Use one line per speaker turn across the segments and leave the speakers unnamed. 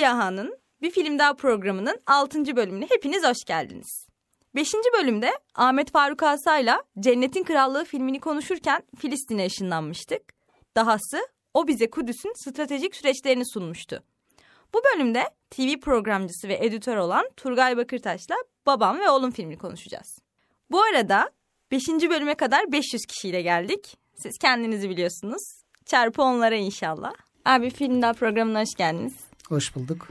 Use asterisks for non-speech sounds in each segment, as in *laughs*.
Siyaha'nın Bir Film Daha programının 6. bölümüne hepiniz hoş geldiniz. 5. bölümde Ahmet Faruk Asa'yla Cennetin Krallığı filmini konuşurken Filistin'e ışınlanmıştık. Dahası o bize Kudüs'ün stratejik süreçlerini sunmuştu. Bu bölümde TV programcısı ve editör olan Turgay Bakırtaş'la Babam ve Oğlum filmini konuşacağız. Bu arada 5. bölüme kadar 500 kişiyle geldik. Siz kendinizi biliyorsunuz. Çarpı onlara inşallah. Abi film daha programına hoş geldiniz. Hoş bulduk.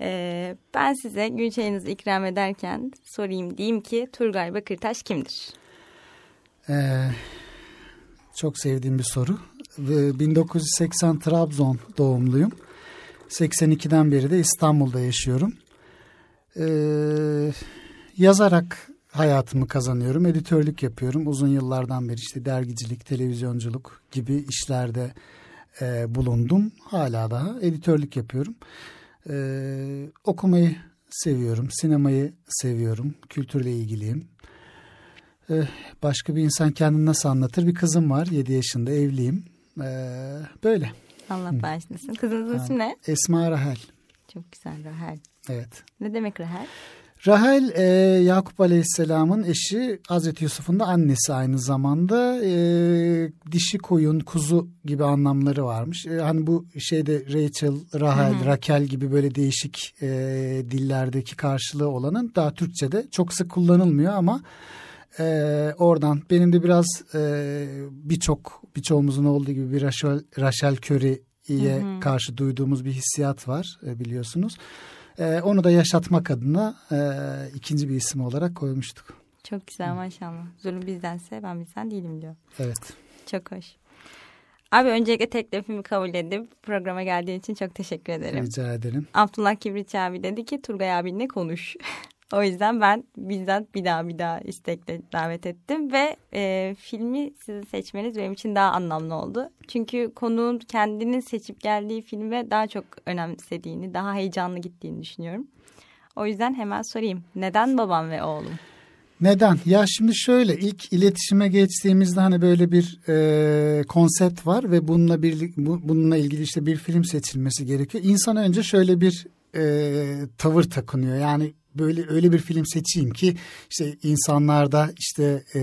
Ee, ben size gün çayınızı ikram ederken sorayım diyeyim ki Turgay Bakırtaş kimdir?
Ee, çok sevdiğim bir soru. 1980 ee, Trabzon doğumluyum. 82'den beri de İstanbul'da yaşıyorum. Ee, yazarak hayatımı kazanıyorum. Editörlük yapıyorum. Uzun yıllardan beri işte dergicilik, televizyonculuk gibi işlerde e, bulundum. Hala daha editörlük yapıyorum. E, okumayı seviyorum, sinemayı seviyorum, kültürle ilgiliyim. E, başka bir insan kendini nasıl anlatır? Bir kızım var, 7 yaşında, evliyim. E, böyle.
Allah bağışlasın. Kızınızın ismi ne?
Esma Rahel.
Çok güzel Rahel. Evet. Ne demek Rahel?
Rahel e, Yakup Aleyhisselam'ın eşi Hazreti Yusuf'un da annesi aynı zamanda e, dişi koyun kuzu gibi anlamları varmış. E, hani bu şeyde Rachel, Rahel, Hı-hı. Rakel gibi böyle değişik e, dillerdeki karşılığı olanın daha Türkçe'de çok sık kullanılmıyor ama e, oradan benim de biraz e, birçok birçoğumuzun olduğu gibi bir Rachel, Rachel Curry'ye karşı duyduğumuz bir hissiyat var e, biliyorsunuz. E, onu da yaşatmak adına e, ikinci bir isim olarak koymuştuk.
Çok güzel maşallah. Zulüm bizdense ben bizden değilim diyor. Evet. Çok hoş. Abi öncelikle teklifimi kabul edip programa geldiğin için çok teşekkür ederim. Rica ederim. Abdullah Kibritçi abi dedi ki Turgay abinle konuş. *laughs* O yüzden ben bizden bir daha bir daha istekle davet ettim ve e, filmi sizi seçmeniz benim için daha anlamlı oldu. Çünkü konuğun kendini seçip geldiği filme daha çok önemsediğini, daha heyecanlı gittiğini düşünüyorum. O yüzden hemen sorayım. Neden babam ve oğlum?
Neden? Ya şimdi şöyle ilk iletişime geçtiğimizde hani böyle bir e, konsept var ve bununla bir bu, bununla ilgili işte bir film seçilmesi gerekiyor. İnsan önce şöyle bir e, tavır takınıyor. Yani böyle öyle bir film seçeyim ki işte insanlarda işte e,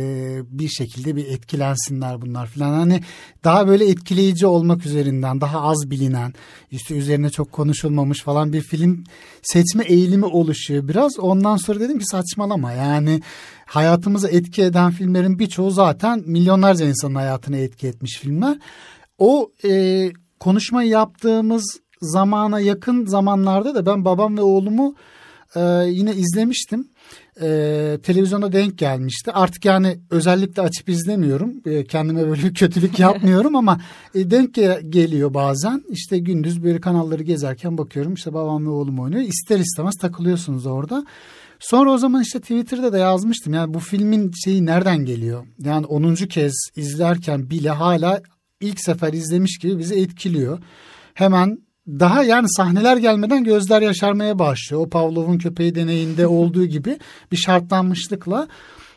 bir şekilde bir etkilensinler bunlar filan. Hani daha böyle etkileyici olmak üzerinden daha az bilinen işte üzerine çok konuşulmamış falan bir film seçme eğilimi oluşuyor biraz. Ondan sonra dedim ki saçmalama yani hayatımızı etki eden filmlerin birçoğu zaten milyonlarca insanın hayatını etki etmiş filmler. O e, konuşmayı yaptığımız zamana yakın zamanlarda da ben babam ve oğlumu e, yine izlemiştim. E, ee, televizyona denk gelmişti. Artık yani özellikle açıp izlemiyorum. E, kendime böyle bir kötülük yapmıyorum ama e, denk geliyor bazen. İşte gündüz böyle kanalları gezerken bakıyorum. İşte babam ve oğlum oynuyor. İster istemez takılıyorsunuz orada. Sonra o zaman işte Twitter'da da yazmıştım. Yani bu filmin şeyi nereden geliyor? Yani 10. kez izlerken bile hala ilk sefer izlemiş gibi bizi etkiliyor. Hemen daha yani sahneler gelmeden gözler yaşarmaya başlıyor. O Pavlov'un köpeği deneyinde olduğu gibi bir şartlanmışlıkla.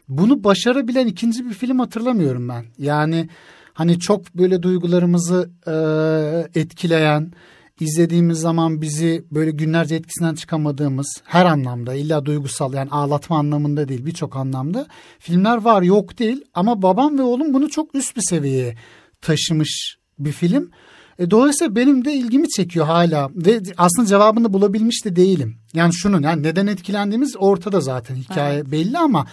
Bunu başarabilen ikinci bir film hatırlamıyorum ben. Yani hani çok böyle duygularımızı e, etkileyen, izlediğimiz zaman bizi böyle günlerce etkisinden çıkamadığımız her anlamda illa duygusal yani ağlatma anlamında değil birçok anlamda filmler var yok değil ama babam ve oğlum bunu çok üst bir seviyeye taşımış bir film. E, dolayısıyla benim de ilgimi çekiyor hala ve aslında cevabını bulabilmiş de değilim. Yani şunun yani neden etkilendiğimiz ortada zaten hikaye evet. belli ama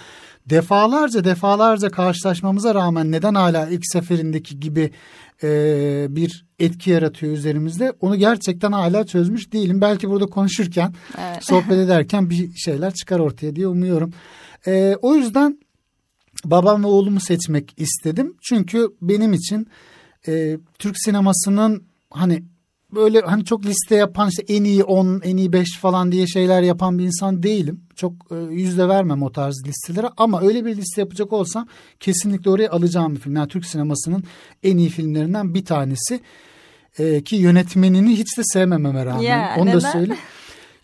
defalarca defalarca karşılaşmamıza rağmen neden hala ilk seferindeki gibi e, bir etki yaratıyor üzerimizde onu gerçekten hala çözmüş değilim. Belki burada konuşurken evet. sohbet ederken bir şeyler çıkar ortaya diye umuyorum. E, o yüzden babam ve oğlumu seçmek istedim çünkü benim için e, Türk sinemasının hani böyle hani çok liste yapan işte en iyi 10, en iyi 5 falan diye şeyler yapan bir insan değilim. Çok e, yüzde vermem o tarz listelere ama öyle bir liste yapacak olsam kesinlikle oraya alacağım bir film. Yani Türk sinemasının en iyi filmlerinden bir tanesi e, ki yönetmenini hiç de sevmememe rağmen yeah, onu neden? da söyleyeyim.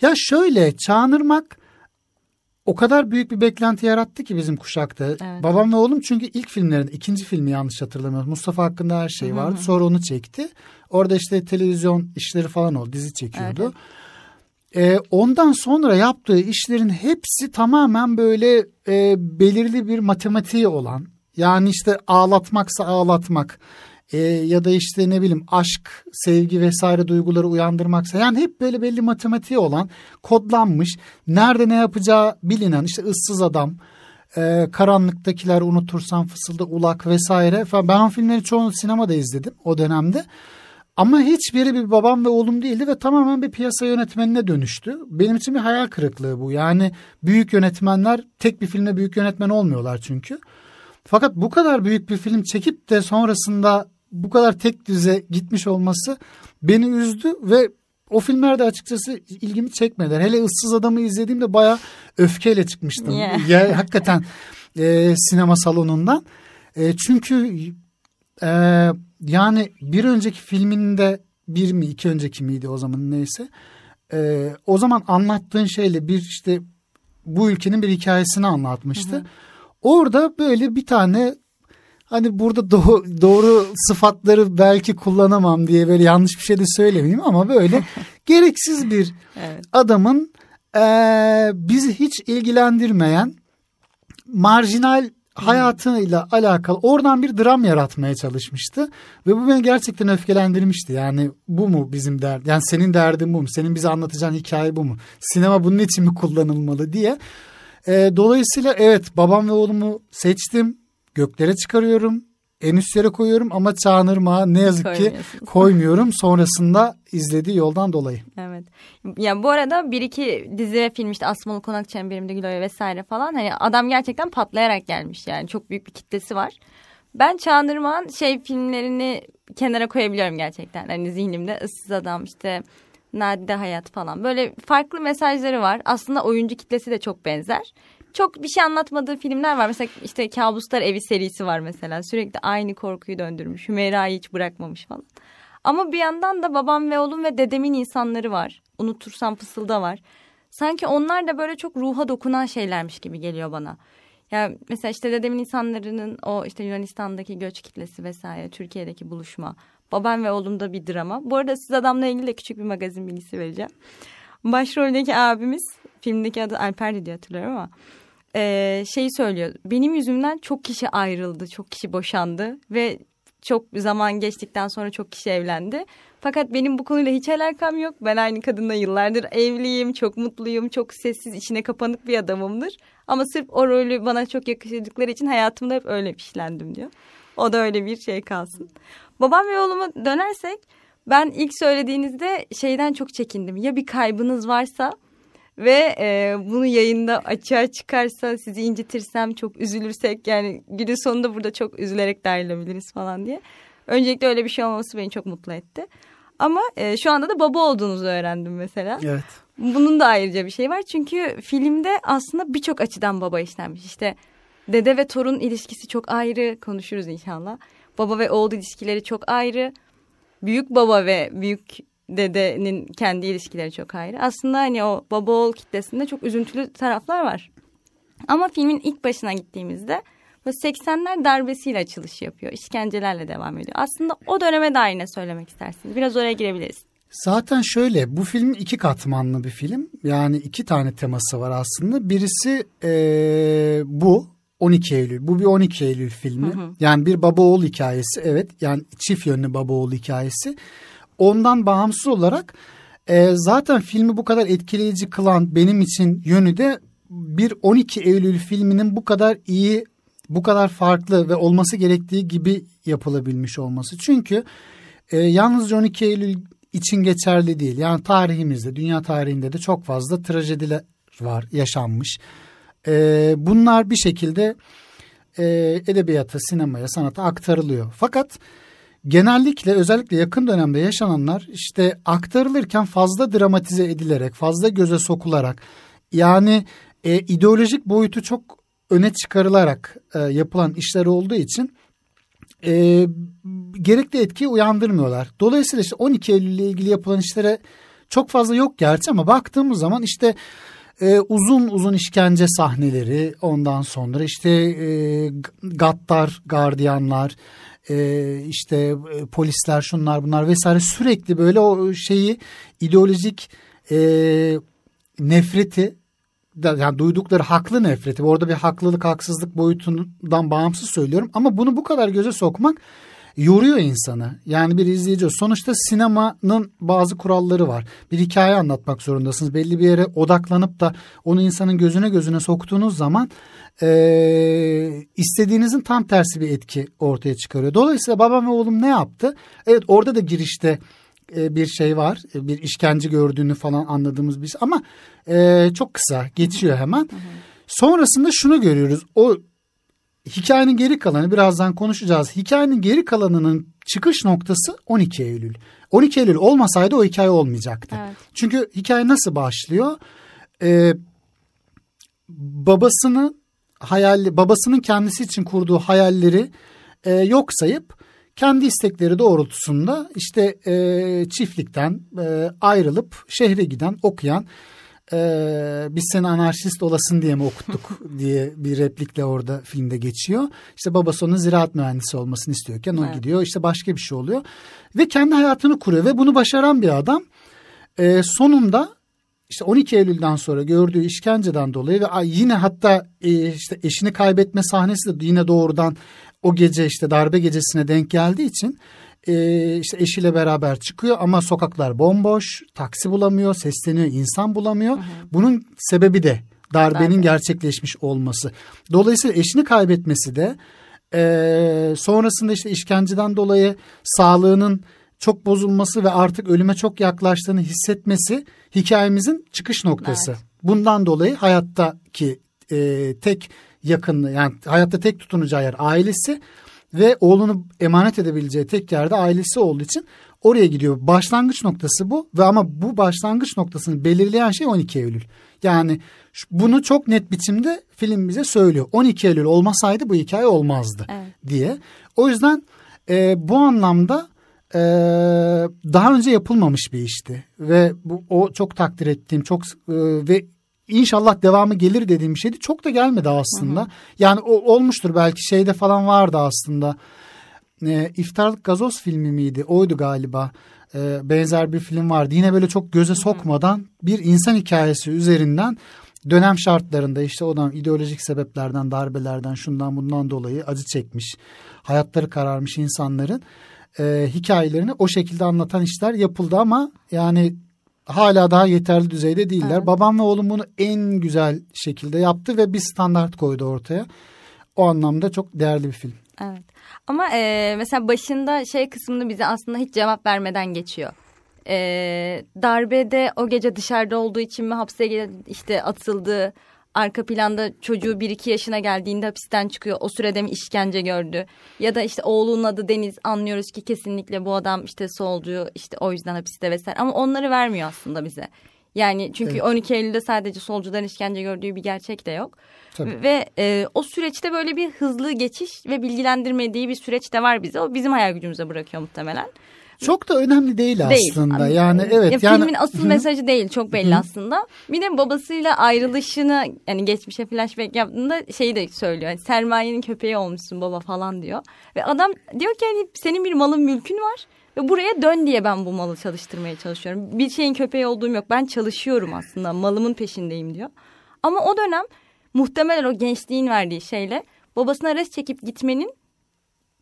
Ya şöyle Çağınırmak o kadar büyük bir beklenti yarattı ki bizim kuşakta. Evet. Babam ve oğlum çünkü ilk filmlerin ikinci filmi yanlış hatırlamıyorum. Mustafa hakkında her şey vardı. Hı hı. Sonra onu çekti. Orada işte televizyon işleri falan oldu. Dizi çekiyordu. Evet. E, ondan sonra yaptığı işlerin hepsi tamamen böyle e, belirli bir matematiği olan. Yani işte ağlatmaksa ağlatmak, e, ya da işte ne bileyim aşk, sevgi vesaire duyguları uyandırmaksa yani hep böyle belli matematiği olan kodlanmış nerede ne yapacağı bilinen işte ıssız adam e, karanlıktakiler unutursan fısılda ulak vesaire falan ben o filmleri çoğunu sinemada izledim o dönemde. Ama hiçbiri bir babam ve oğlum değildi ve tamamen bir piyasa yönetmenine dönüştü. Benim için bir hayal kırıklığı bu. Yani büyük yönetmenler tek bir filmde büyük yönetmen olmuyorlar çünkü. Fakat bu kadar büyük bir film çekip de sonrasında bu kadar tek düze gitmiş olması beni üzdü ve o filmlerde açıkçası ilgimi çekmediler. Hele ıssız adamı izlediğimde baya öfkeyle çıkmıştım. Yeah. Ya, hakikaten e, sinema salonundan. E, çünkü e, yani bir önceki filminde bir mi iki önceki miydi o zaman neyse. E, o zaman anlattığın şeyle bir işte bu ülkenin bir hikayesini anlatmıştı. Hı hı. Orada böyle bir tane hani burada doğru, doğru sıfatları belki kullanamam diye böyle yanlış bir şey de söylemeyeyim ama böyle *laughs* gereksiz bir evet. adamın e, bizi hiç ilgilendirmeyen marjinal hayatıyla alakalı oradan bir dram yaratmaya çalışmıştı ve bu beni gerçekten öfkelendirmişti. Yani bu mu bizim derd? Yani senin derdin bu mu? Senin bize anlatacağın hikaye bu mu? Sinema bunun için mi kullanılmalı diye. E, dolayısıyla evet babam ve oğlumu seçtim göklere çıkarıyorum. En üstlere koyuyorum ama Çağınırmağa ne yazık ki koymuyorum sonrasında izlediği yoldan dolayı.
Evet. Ya yani bu arada bir iki dizi film işte Asmalı Konak Çemberimde Güloy vesaire falan hani adam gerçekten patlayarak gelmiş yani çok büyük bir kitlesi var. Ben Çağınırmağ'ın şey filmlerini kenara koyabiliyorum gerçekten. Hani zihnimde ıssız adam işte nadide hayat falan. Böyle farklı mesajları var. Aslında oyuncu kitlesi de çok benzer çok bir şey anlatmadığı filmler var. Mesela işte Kabuslar Evi serisi var mesela. Sürekli aynı korkuyu döndürmüş. Hümeyra'yı hiç bırakmamış falan. Ama bir yandan da babam ve oğlum ve dedemin insanları var. Unutursam Fısılda var. Sanki onlar da böyle çok ruha dokunan şeylermiş gibi geliyor bana. Ya mesela işte dedemin insanlarının o işte Yunanistan'daki göç kitlesi vesaire Türkiye'deki buluşma. Babam ve oğlumda bir drama. Bu arada siz adamla ilgili de küçük bir magazin bilgisi vereceğim. Başroldeki abimiz filmdeki adı Alper'di diye hatırlıyorum ama e, şeyi söylüyor. Benim yüzümden çok kişi ayrıldı, çok kişi boşandı ve çok zaman geçtikten sonra çok kişi evlendi. Fakat benim bu konuyla hiç alakam yok. Ben aynı kadınla yıllardır evliyim, çok mutluyum, çok sessiz, içine kapanık bir adamımdır. Ama sırf o rolü bana çok yakıştırdıkları için hayatımda hep öyle pişlendim diyor. O da öyle bir şey kalsın. Babam ve oğluma dönersek ben ilk söylediğinizde şeyden çok çekindim. Ya bir kaybınız varsa ve e, bunu yayında açığa çıkarsa sizi incitirsem çok üzülürsek yani günün sonunda burada çok üzülerek de ayrılabiliriz falan diye. Öncelikle öyle bir şey olması beni çok mutlu etti. Ama e, şu anda da baba olduğunuzu öğrendim mesela. Evet. Bunun da ayrıca bir şey var. Çünkü filmde aslında birçok açıdan baba işlenmiş. İşte dede ve torun ilişkisi çok ayrı konuşuruz inşallah. Baba ve oğul ilişkileri çok ayrı. Büyük baba ve büyük dedenin kendi ilişkileri çok ayrı. Aslında hani o baba oğul kitlesinde çok üzüntülü taraflar var. Ama filmin ilk başına gittiğimizde böyle 80'ler darbesiyle açılış yapıyor. İşkencelerle devam ediyor. Aslında o döneme dair ne söylemek istersiniz? Biraz oraya girebiliriz.
Zaten şöyle bu film iki katmanlı bir film. Yani iki tane teması var aslında. Birisi ee, bu 12 Eylül. Bu bir 12 Eylül filmi. Hı hı. Yani bir baba oğul hikayesi evet. Yani çift yönlü baba oğul hikayesi. Ondan bağımsız olarak e, zaten filmi bu kadar etkileyici kılan benim için yönü de bir 12 Eylül filminin bu kadar iyi, bu kadar farklı ve olması gerektiği gibi yapılabilmiş olması. Çünkü e, yalnızca 12 Eylül için geçerli değil. Yani tarihimizde, dünya tarihinde de çok fazla trajediler var, yaşanmış. E, bunlar bir şekilde e, edebiyata, sinemaya, sanata aktarılıyor. Fakat genellikle özellikle yakın dönemde yaşananlar işte aktarılırken fazla dramatize edilerek, fazla göze sokularak yani e, ideolojik boyutu çok öne çıkarılarak e, yapılan işler olduğu için e, gerekli etkiyi uyandırmıyorlar. Dolayısıyla işte 12 Eylül ile ilgili yapılan işlere çok fazla yok gerçi ama baktığımız zaman işte e, uzun uzun işkence sahneleri ondan sonra işte e, gaddar gardiyanlar e, işte e, polisler şunlar bunlar vesaire sürekli böyle o şeyi ideolojik e, nefreti yani duydukları haklı nefreti orada bir haklılık haksızlık boyutundan bağımsız söylüyorum ama bunu bu kadar göze sokmak yoruyor insanı. Yani bir izleyici sonuçta sinemanın bazı kuralları var. Bir hikaye anlatmak zorundasınız. Belli bir yere odaklanıp da onu insanın gözüne gözüne soktuğunuz zaman e, istediğinizin tam tersi bir etki ortaya çıkarıyor. Dolayısıyla babam ve oğlum ne yaptı? Evet orada da girişte bir şey var. Bir işkence gördüğünü falan anladığımız bir şey ama e, çok kısa geçiyor hemen. Sonrasında şunu görüyoruz. O hikayenin geri kalanı birazdan konuşacağız. Hikayenin geri kalanının çıkış noktası 12 Eylül. 12 Eylül olmasaydı o hikaye olmayacaktı. Evet. Çünkü hikaye nasıl başlıyor? Ee, babasını hayal babasının kendisi için kurduğu hayalleri e, yok sayıp kendi istekleri doğrultusunda işte e, çiftlikten e, ayrılıp şehre giden okuyan e, biz seni anarşist olasın diye mi okuttuk *laughs* diye bir replikle orada filmde geçiyor. İşte babası onun ziraat mühendisi olmasını istiyorken o gidiyor İşte başka bir şey oluyor. Ve kendi hayatını kuruyor ve bunu başaran bir adam e, sonunda işte 12 Eylül'den sonra gördüğü işkenceden dolayı ve yine hatta e, işte eşini kaybetme sahnesi de yine doğrudan o gece işte darbe gecesine denk geldiği için e, işte eşiyle beraber çıkıyor ama sokaklar bomboş, taksi bulamıyor, sesleniyor, insan bulamıyor. Hı hı. Bunun sebebi de darbenin Darbe. gerçekleşmiş olması. Dolayısıyla eşini kaybetmesi de e, sonrasında işte işkenceden dolayı sağlığının çok bozulması ve artık ölüme çok yaklaştığını hissetmesi hikayemizin çıkış noktası. Evet. Bundan dolayı hayattaki e, tek yakın, yani hayatta tek tutunacağı yer ailesi ve oğlunu emanet edebileceği tek yerde ailesi olduğu için oraya gidiyor. Başlangıç noktası bu ve ama bu başlangıç noktasını belirleyen şey 12 Eylül. Yani bunu çok net biçimde film bize söylüyor. 12 Eylül olmasaydı bu hikaye olmazdı evet. diye. O yüzden e, bu anlamda e, daha önce yapılmamış bir işti ve bu o çok takdir ettiğim çok e, ve inşallah devamı gelir dediğim bir şeydi. Çok da gelmedi aslında. Hı hı. Yani o olmuştur belki şeyde falan vardı aslında. E, İftarlık Gazoz filmi miydi? Oydu galiba. E, benzer bir film vardı. Yine böyle çok göze sokmadan bir insan hikayesi üzerinden dönem şartlarında işte o dönem ideolojik sebeplerden, darbelerden, şundan bundan dolayı acı çekmiş, hayatları kararmış insanların e, hikayelerini o şekilde anlatan işler yapıldı ama yani hala daha yeterli düzeyde değiller. Evet. Babam ve oğlum bunu en güzel şekilde yaptı ve bir standart koydu ortaya. O anlamda çok değerli bir film.
Evet. Ama e, mesela başında şey kısmını bize aslında hiç cevap vermeden geçiyor. E, darbede o gece dışarıda olduğu için mi hapse işte atıldı arka planda çocuğu bir iki yaşına geldiğinde hapisten çıkıyor. O sürede mi işkence gördü? Ya da işte oğlunun adı Deniz anlıyoruz ki kesinlikle bu adam işte solcu işte o yüzden hapiste vesaire. Ama onları vermiyor aslında bize. Yani çünkü evet. 12 Eylül'de sadece solcudan işkence gördüğü bir gerçek de yok. Tabii. Ve e, o süreçte böyle bir hızlı geçiş ve bilgilendirmediği bir süreç de var bize. O bizim hayal gücümüze bırakıyor muhtemelen.
Çok da önemli değil, değil. aslında. Yani evet ya, yani filmin asıl mesajı
değil çok belli aslında. Bir de babasıyla ayrılışını yani geçmişe flashback yaptığında şeyi de söylüyor. Yani sermayenin köpeği olmuşsun baba falan diyor. Ve adam diyor ki hani senin bir malın mülkün var. Ve buraya dön diye ben bu malı çalıştırmaya çalışıyorum. Bir şeyin köpeği olduğum yok. Ben çalışıyorum aslında. Malımın peşindeyim diyor. Ama o dönem muhtemelen o gençliğin verdiği şeyle babasına res çekip gitmenin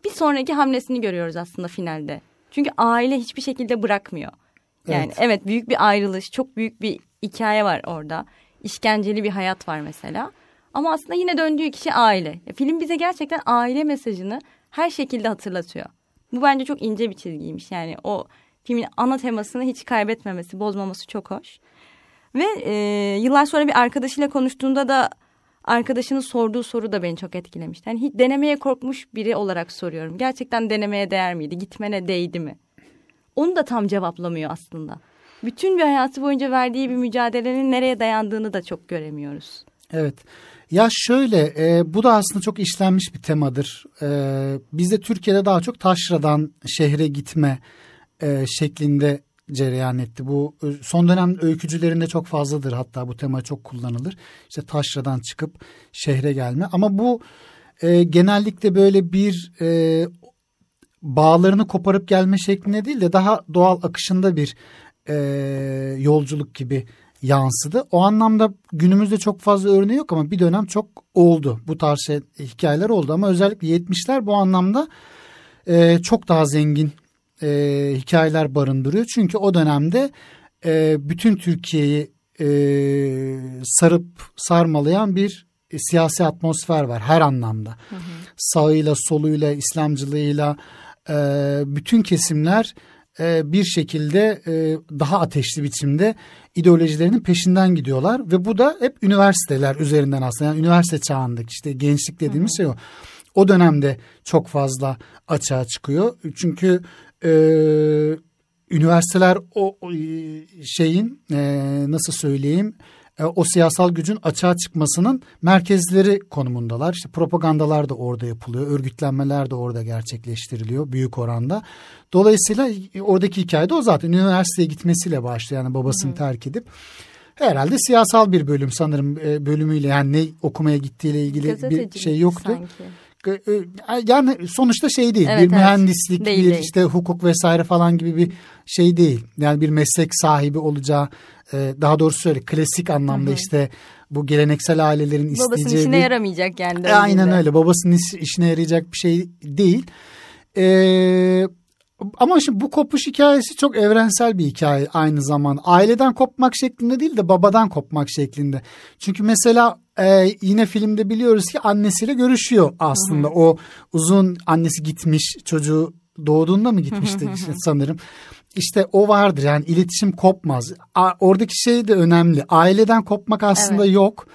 bir sonraki hamlesini görüyoruz aslında finalde. Çünkü aile hiçbir şekilde bırakmıyor. Yani evet. evet büyük bir ayrılış, çok büyük bir hikaye var orada. İşkenceli bir hayat var mesela. Ama aslında yine döndüğü kişi aile. Ya, film bize gerçekten aile mesajını her şekilde hatırlatıyor. Bu bence çok ince bir çizgiymiş. Yani o filmin ana temasını hiç kaybetmemesi, bozmaması çok hoş. Ve e, yıllar sonra bir arkadaşıyla konuştuğunda da arkadaşının sorduğu soru da beni çok etkilemişti. Yani hiç denemeye korkmuş biri olarak soruyorum. Gerçekten denemeye değer miydi? Gitmene değdi mi? Onu da tam cevaplamıyor aslında. Bütün bir hayatı boyunca verdiği bir mücadelenin nereye dayandığını da çok göremiyoruz.
Evet. Ya şöyle e, bu da aslında çok işlenmiş bir temadır. E, bizde Türkiye'de daha çok taşradan şehre gitme e, şeklinde cereyan etti. Bu son dönem öykücülerinde çok fazladır hatta bu tema çok kullanılır. İşte taşradan çıkıp şehre gelme ama bu e, genellikle böyle bir e, bağlarını koparıp gelme şeklinde değil de daha doğal akışında bir e, yolculuk gibi yansıdı. O anlamda günümüzde çok fazla örneği yok ama bir dönem çok oldu. Bu tarz şey, hikayeler oldu ama özellikle 70'ler bu anlamda e, çok daha zengin e, hikayeler barındırıyor. Çünkü o dönemde e, bütün Türkiye'yi e, sarıp sarmalayan bir e, siyasi atmosfer var her anlamda. Hı hı. Sağıyla, soluyla, İslamcılığıyla e, bütün kesimler e, bir şekilde e, daha ateşli biçimde ideolojilerinin peşinden gidiyorlar ve bu da hep üniversiteler üzerinden aslında yani üniversite çağındaki işte gençlik dediğimiz hı hı. şey o. O dönemde çok fazla açığa çıkıyor. Çünkü e, üniversiteler o, o e, şeyin e, nasıl söyleyeyim e, o siyasal gücün açığa çıkmasının merkezleri konumundalar. İşte propagandalar da orada yapılıyor, örgütlenmeler de orada gerçekleştiriliyor büyük oranda. Dolayısıyla e, oradaki hikaye de o zaten üniversiteye gitmesiyle başlıyor yani babasını Hı. terk edip. Herhalde siyasal bir bölüm sanırım e, bölümüyle yani ne okumaya gittiğiyle ilgili Gazeteci bir şey yoktu. Sanki. E, e, yani sonuçta şey değil evet, bir evet. mühendislik değil, bir değil. işte hukuk vesaire falan gibi bir şey değil yani bir meslek sahibi olacağı e, daha doğrusu öyle klasik anlamda Hı-hı. işte bu geleneksel ailelerin babasının isteyeceği babasının işine bir...
yaramayacak yani e, aynen öyle
babasının işine yarayacak bir şey değil ee, ama şimdi bu kopuş hikayesi çok evrensel bir hikaye aynı zaman aileden kopmak şeklinde değil de babadan kopmak şeklinde çünkü mesela e, yine filmde biliyoruz ki annesiyle görüşüyor aslında. O uzun annesi gitmiş çocuğu doğduğunda mı gitmişti işte sanırım. İşte o vardır yani iletişim kopmaz. A, oradaki şey de önemli. Aileden kopmak aslında evet. yok.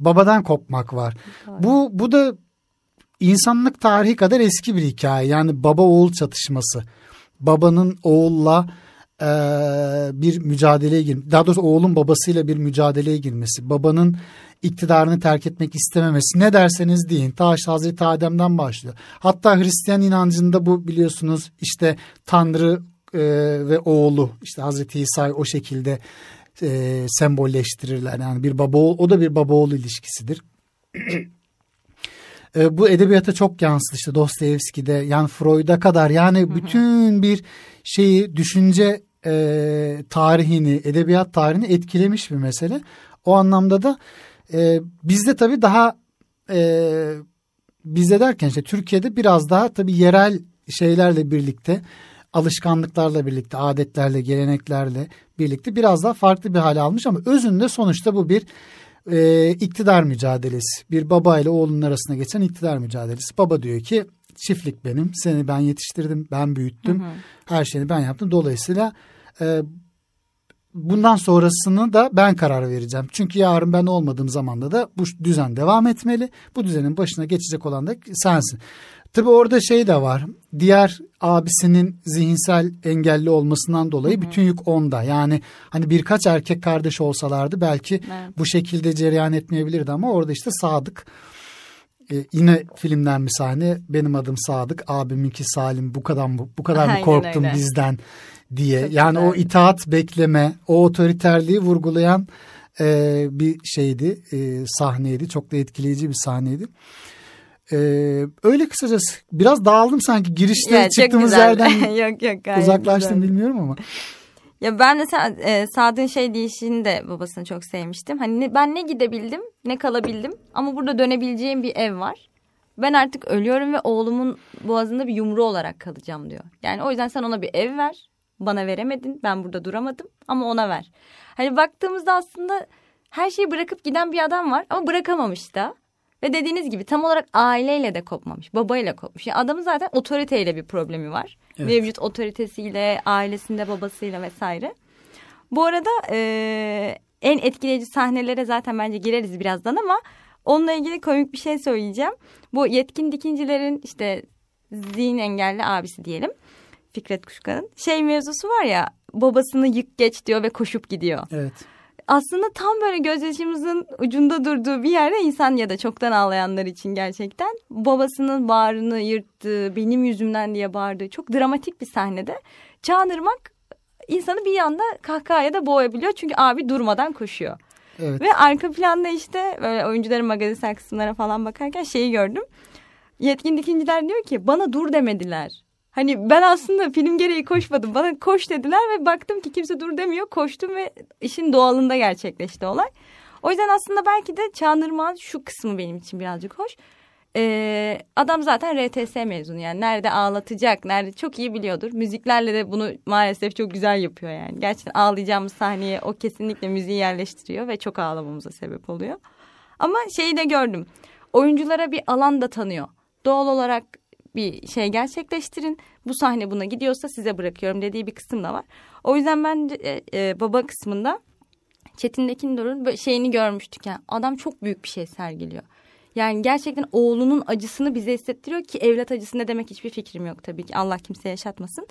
Babadan kopmak var. Doğru. Bu bu da insanlık tarihi kadar eski bir hikaye. Yani baba oğul çatışması. Babanın oğulla e, bir mücadeleye girmesi. Daha doğrusu oğlun babasıyla bir mücadeleye girmesi. Babanın iktidarını terk etmek istememesi ne derseniz deyin ta Hazreti Adem'den başlıyor. Hatta Hristiyan inancında bu biliyorsunuz işte Tanrı e, ve oğlu işte Hazreti İsa'yı o şekilde e, sembolleştirirler. Yani bir baba oğul, o da bir baba oğul ilişkisidir. *clears throat* e, bu edebiyata çok yansıdı işte Dostoyevski'de yani Freud'a kadar yani bütün bir şeyi düşünce e, tarihini edebiyat tarihini etkilemiş bir mesele. O anlamda da e, bizde tabii daha e, bizde derken işte Türkiye'de biraz daha tabii yerel şeylerle birlikte alışkanlıklarla birlikte, adetlerle, geleneklerle birlikte biraz daha farklı bir hale almış ama özünde sonuçta bu bir e, iktidar mücadelesi. Bir baba ile oğlunun arasında geçen iktidar mücadelesi. Baba diyor ki çiftlik benim, seni ben yetiştirdim, ben büyüttüm, hı hı. her şeyi ben yaptım. Dolayısıyla e, bundan sonrasını da ben karar vereceğim. Çünkü yarın ben olmadığım zamanda da bu düzen devam etmeli. Bu düzenin başına geçecek olan da sensin. Tabi orada şey de var. Diğer abisinin zihinsel engelli olmasından dolayı Hı-hı. bütün yük onda. Yani hani birkaç erkek kardeş olsalardı belki evet. bu şekilde cereyan etmeyebilirdi ama orada işte Sadık ee, yine filmden bir sahne. Benim adım Sadık, abiminki Salim. Bu kadar bu kadar mı korktun bizden? diye Çok yani güzel. o itaat bekleme o otoriterliği vurgulayan e, bir şeydi e, sahneydi çok da etkileyici bir sahneydi. Ee, öyle kısacası biraz dağıldım sanki girişte ya, çıktığımız yerden *laughs* yok,
yok, uzaklaştım güzel. bilmiyorum ama. Ya ben de e, Sadık'ın şey deyişini de babasını çok sevmiştim. Hani ne, ben ne gidebildim ne kalabildim ama burada dönebileceğim bir ev var. Ben artık ölüyorum ve oğlumun boğazında bir yumru olarak kalacağım diyor. Yani o yüzden sen ona bir ev ver. Bana veremedin. Ben burada duramadım ama ona ver. Hani baktığımızda aslında her şeyi bırakıp giden bir adam var ama bırakamamış da. Ve dediğiniz gibi tam olarak aileyle de kopmamış, babayla kopmuş. Yani adamın zaten otoriteyle bir problemi var. Evet. Mevcut otoritesiyle, ailesinde, babasıyla vesaire. Bu arada e, en etkileyici sahnelere zaten bence gireriz birazdan ama onunla ilgili komik bir şey söyleyeceğim. Bu yetkin dikincilerin işte zihin engelli abisi diyelim. Fikret Kuşkan'ın. Şey mevzusu var ya babasını yık geç diyor ve koşup gidiyor. Evet. Aslında tam böyle gözyaşımızın ucunda durduğu bir yerde insan ya da çoktan ağlayanlar için gerçekten babasının bağrını yırttığı, benim yüzümden diye bağırdığı çok dramatik bir sahnede Çağınırmak insanı bir yanda kahkahaya da boğabiliyor çünkü abi durmadan koşuyor. Evet. Ve arka planda işte böyle oyuncuların magazinsel kısımlara falan bakarken şeyi gördüm. Yetkin dikinciler diyor ki bana dur demediler. Hani ben aslında film gereği koşmadım. Bana koş dediler ve baktım ki kimse dur demiyor. Koştum ve işin doğalında gerçekleşti olay. O yüzden aslında belki de Çağnırman şu kısmı benim için birazcık hoş. Ee, adam zaten RTS mezunu yani nerede ağlatacak, nerede çok iyi biliyordur. Müziklerle de bunu maalesef çok güzel yapıyor yani. Gerçekten ağlayacağımız sahneye o kesinlikle müziği yerleştiriyor ve çok ağlamamıza sebep oluyor. Ama şeyi de gördüm. Oyunculara bir alan da tanıyor. Doğal olarak bir şey gerçekleştirin. Bu sahne buna gidiyorsa size bırakıyorum dediği bir kısım da var. O yüzden ben e, e baba kısmında Çetin Tekindor'un şeyini görmüştük. Yani adam çok büyük bir şey sergiliyor. Yani gerçekten oğlunun acısını bize hissettiriyor ki evlat acısı ne demek hiçbir fikrim yok tabii ki. Allah kimseye yaşatmasın.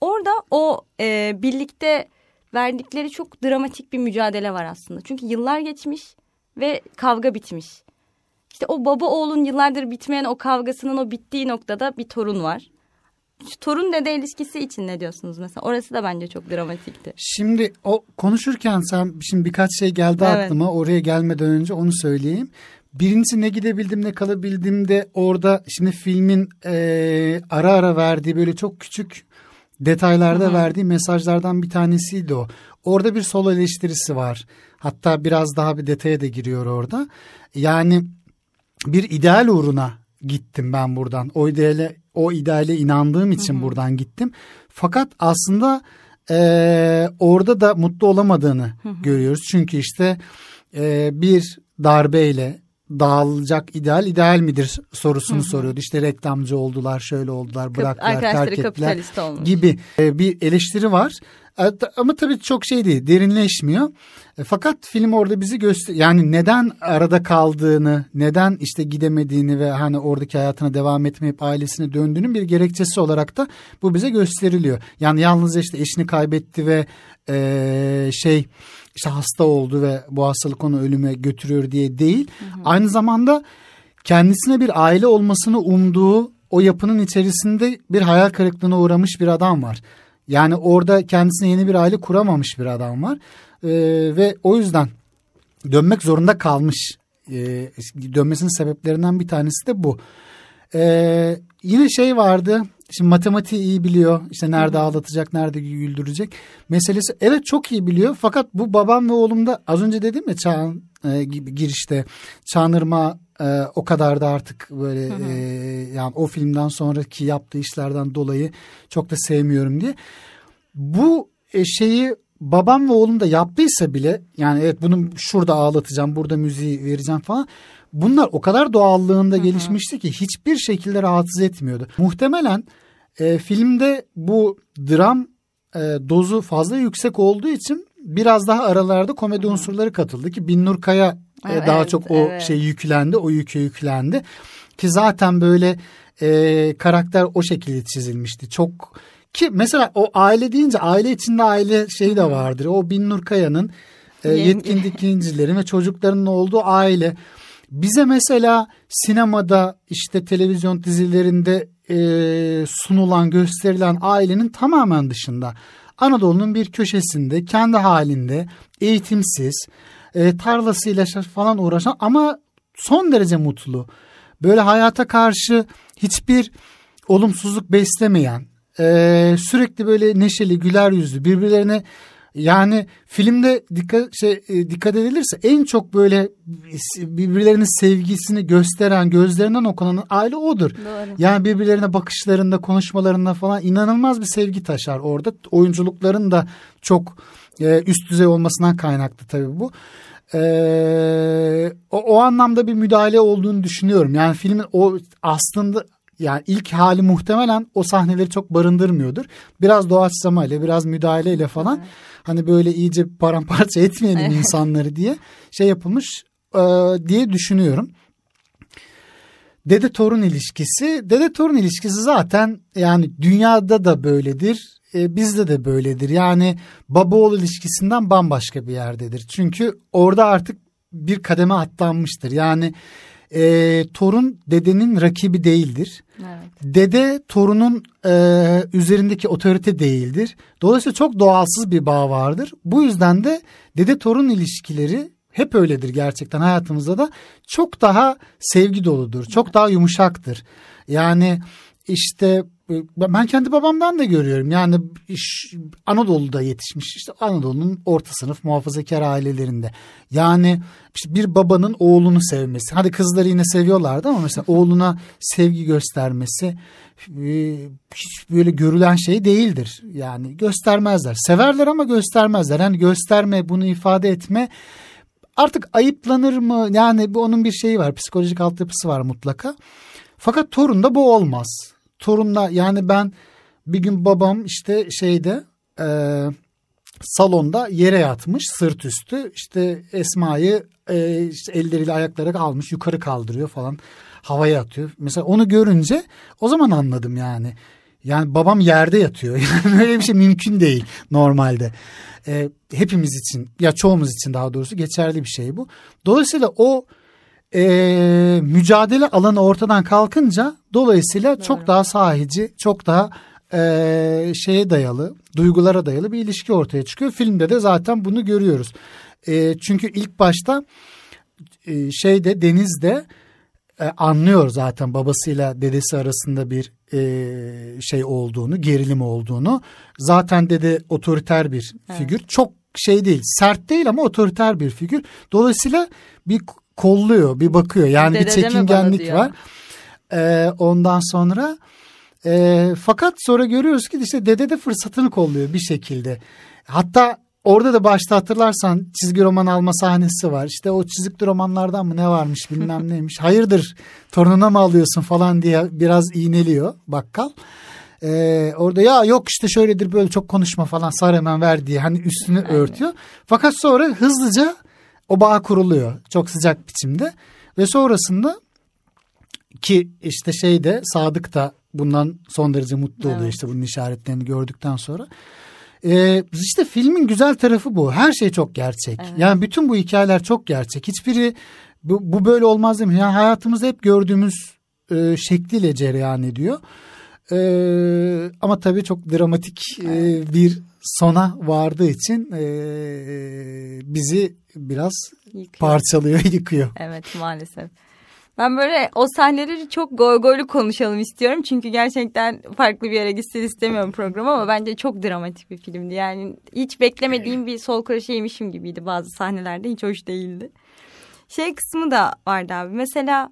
Orada o e, birlikte verdikleri çok dramatik bir mücadele var aslında. Çünkü yıllar geçmiş ve kavga bitmiş. İşte o baba oğlun yıllardır bitmeyen o kavgasının o bittiği noktada bir torun var. Şu torun dede ilişkisi için ne diyorsunuz mesela? Orası da bence çok dramatikti.
Şimdi o konuşurken sen şimdi birkaç şey geldi evet. aklıma. Oraya gelmeden önce onu söyleyeyim. Birincisi ne gidebildim ne kalabildim de orada şimdi filmin e, ara ara verdiği böyle çok küçük detaylarda Hı-hı. verdiği mesajlardan bir tanesiydi o. Orada bir sol eleştirisi var. Hatta biraz daha bir detaya da giriyor orada. Yani bir ideal uğruna gittim ben buradan. O ideale o ideale inandığım için hı hı. buradan gittim. Fakat aslında e, orada da mutlu olamadığını hı hı. görüyoruz. Çünkü işte e, bir darbeyle dağılacak ideal ideal midir sorusunu soruyordu. İşte reklamcı oldular, şöyle oldular, bıraktılar, terk ettiler gibi e, bir eleştiri var. E, ama tabii çok şey değil, derinleşmiyor. E, fakat film orada bizi göster yani neden arada kaldığını, neden işte gidemediğini ve hani oradaki hayatına devam etmeyip ailesine döndüğünün bir gerekçesi olarak da bu bize gösteriliyor. Yani yalnızca işte eşini kaybetti ve ee, şey işte hasta oldu ve bu hastalık onu ölüme götürüyor diye değil. Hı hı. Aynı zamanda kendisine bir aile olmasını umduğu o yapının içerisinde bir hayal kırıklığına uğramış bir adam var. Yani orada kendisine yeni bir aile kuramamış bir adam var. Ee, ve o yüzden dönmek zorunda kalmış. Ee, dönmesinin sebeplerinden bir tanesi de bu. Ee, yine şey vardı Şimdi matematiği iyi biliyor. İşte nerede ağlatacak, nerede güldürecek meselesi. Evet çok iyi biliyor. Fakat bu babam ve oğlumda az önce dedim ya Çağın e, gibi girişte Çağınırma e, o kadar da artık böyle E, yani o filmden sonraki yaptığı işlerden dolayı çok da sevmiyorum diye. Bu e, şeyi babam ve oğlum da yaptıysa bile yani evet bunu şurada ağlatacağım, burada müziği vereceğim falan. Bunlar o kadar doğallığında Hı-hı. gelişmişti ki hiçbir şekilde rahatsız etmiyordu. Muhtemelen e, filmde bu dram e, dozu fazla yüksek olduğu için biraz daha aralarda komedi Hı-hı. unsurları katıldı ki Binnur Kaya e, evet, daha çok o evet. şey yüklendi, o yükü yüklendi ki zaten böyle e, karakter o şekilde çizilmişti. Çok ki mesela o aile deyince aile içinde aile şeyi de vardır. O Binnur Kaya'nın e, yetkin dikincilerin ve çocuklarının olduğu aile. Bize mesela sinemada işte televizyon dizilerinde e, sunulan gösterilen ailenin tamamen dışında Anadolu'nun bir köşesinde kendi halinde eğitimsiz e, tarlasıyla falan uğraşan ama son derece mutlu böyle hayata karşı hiçbir olumsuzluk beslemeyen e, sürekli böyle neşeli güler yüzlü birbirlerine yani filmde dikkat şey e, dikkat edilirse en çok böyle birbirlerinin sevgisini gösteren, gözlerinden okunan aile odur. Doğru. Yani birbirlerine bakışlarında, konuşmalarında falan inanılmaz bir sevgi taşar orada. Oyunculukların da çok e, üst düzey olmasından kaynaklı tabii bu. Ee, o, o anlamda bir müdahale olduğunu düşünüyorum. Yani filmin o aslında yani ilk hali muhtemelen o sahneleri çok barındırmıyordur. Biraz doğaçlama ile, biraz müdahale ile falan. Evet. Hani böyle iyice paramparça *laughs* etmeyelim evet. insanları diye şey yapılmış e, diye düşünüyorum. Dede torun ilişkisi. Dede torun ilişkisi zaten yani dünyada da böyledir. E, bizde de böyledir. Yani baba oğul ilişkisinden bambaşka bir yerdedir. Çünkü orada artık bir kademe atlanmıştır. Yani e, torun dedenin rakibi değildir. Evet. Dede torunun e, üzerindeki otorite değildir. Dolayısıyla çok doğalsız bir bağ vardır. Bu yüzden de dede torun ilişkileri hep öyledir gerçekten hayatımızda da çok daha sevgi doludur. Çok daha yumuşaktır. Yani işte e, ben kendi babamdan da görüyorum. Yani Anadolu'da yetişmiş işte Anadolu'nun orta sınıf muhafazakar ailelerinde. Yani işte bir babanın oğlunu sevmesi. Hadi kızları yine seviyorlardı ama mesela oğluna sevgi göstermesi e, hiç böyle görülen şey değildir. Yani göstermezler. Severler ama göstermezler. Yani gösterme, bunu ifade etme artık ayıplanır mı? Yani onun bir şeyi var. Psikolojik altyapısı var mutlaka. Fakat torunda bu olmaz. Torunla yani ben bir gün babam işte şeyde e, salonda yere yatmış sırt üstü işte Esma'yı e, işte elleriyle ayakları almış yukarı kaldırıyor falan havaya atıyor. Mesela onu görünce o zaman anladım yani. Yani babam yerde yatıyor. Böyle *laughs* bir şey mümkün değil normalde. E, hepimiz için ya çoğumuz için daha doğrusu geçerli bir şey bu. Dolayısıyla o e, mücadele alanı ortadan kalkınca dolayısıyla Doğru. çok daha sahici, çok daha e, şeye dayalı, duygulara dayalı bir ilişki ortaya çıkıyor. Filmde de zaten bunu görüyoruz. E, çünkü ilk başta e, şeyde denizde e, anlıyor zaten babasıyla dedesi arasında bir e, şey olduğunu, gerilim olduğunu. Zaten dede otoriter bir evet. figür. Çok şey değil, sert değil ama otoriter bir figür. Dolayısıyla bir kolluyor bir bakıyor yani Dede bir çekingenlik var. Ee, ondan sonra e, fakat sonra görüyoruz ki işte dede de fırsatını kolluyor bir şekilde. Hatta orada da başta hatırlarsan çizgi roman alma sahnesi var. İşte o çizikli romanlardan mı ne varmış bilmem *laughs* neymiş. Hayırdır torununa mı alıyorsun falan diye biraz iğneliyor bakkal. Ee, orada ya yok işte şöyledir böyle çok konuşma falan sar hemen ver diye hani üstünü örtüyor. Fakat sonra hızlıca o bağ kuruluyor çok sıcak biçimde ve sonrasında ki işte şey de Sadık da bundan son derece mutlu evet. oluyor işte bunun işaretlerini gördükten sonra. Ee, işte filmin güzel tarafı bu. Her şey çok gerçek. Evet. Yani bütün bu hikayeler çok gerçek. Hiçbiri bu, bu böyle olmaz değil mi? Yani hayatımızda hep gördüğümüz e, şekliyle cereyan ediyor. Ee, ama tabii çok dramatik e, evet. e, bir sona vardığı için e, e, bizi biraz yıkıyor. parçalıyor, *laughs* yıkıyor.
Evet maalesef. Ben böyle o sahneleri çok goygoylu konuşalım istiyorum. Çünkü gerçekten farklı bir yere gitsin istemiyorum program ama bence çok dramatik bir filmdi. Yani hiç beklemediğim bir sol kroşeymişim gibiydi bazı sahnelerde. Hiç hoş değildi. Şey kısmı da vardı abi. Mesela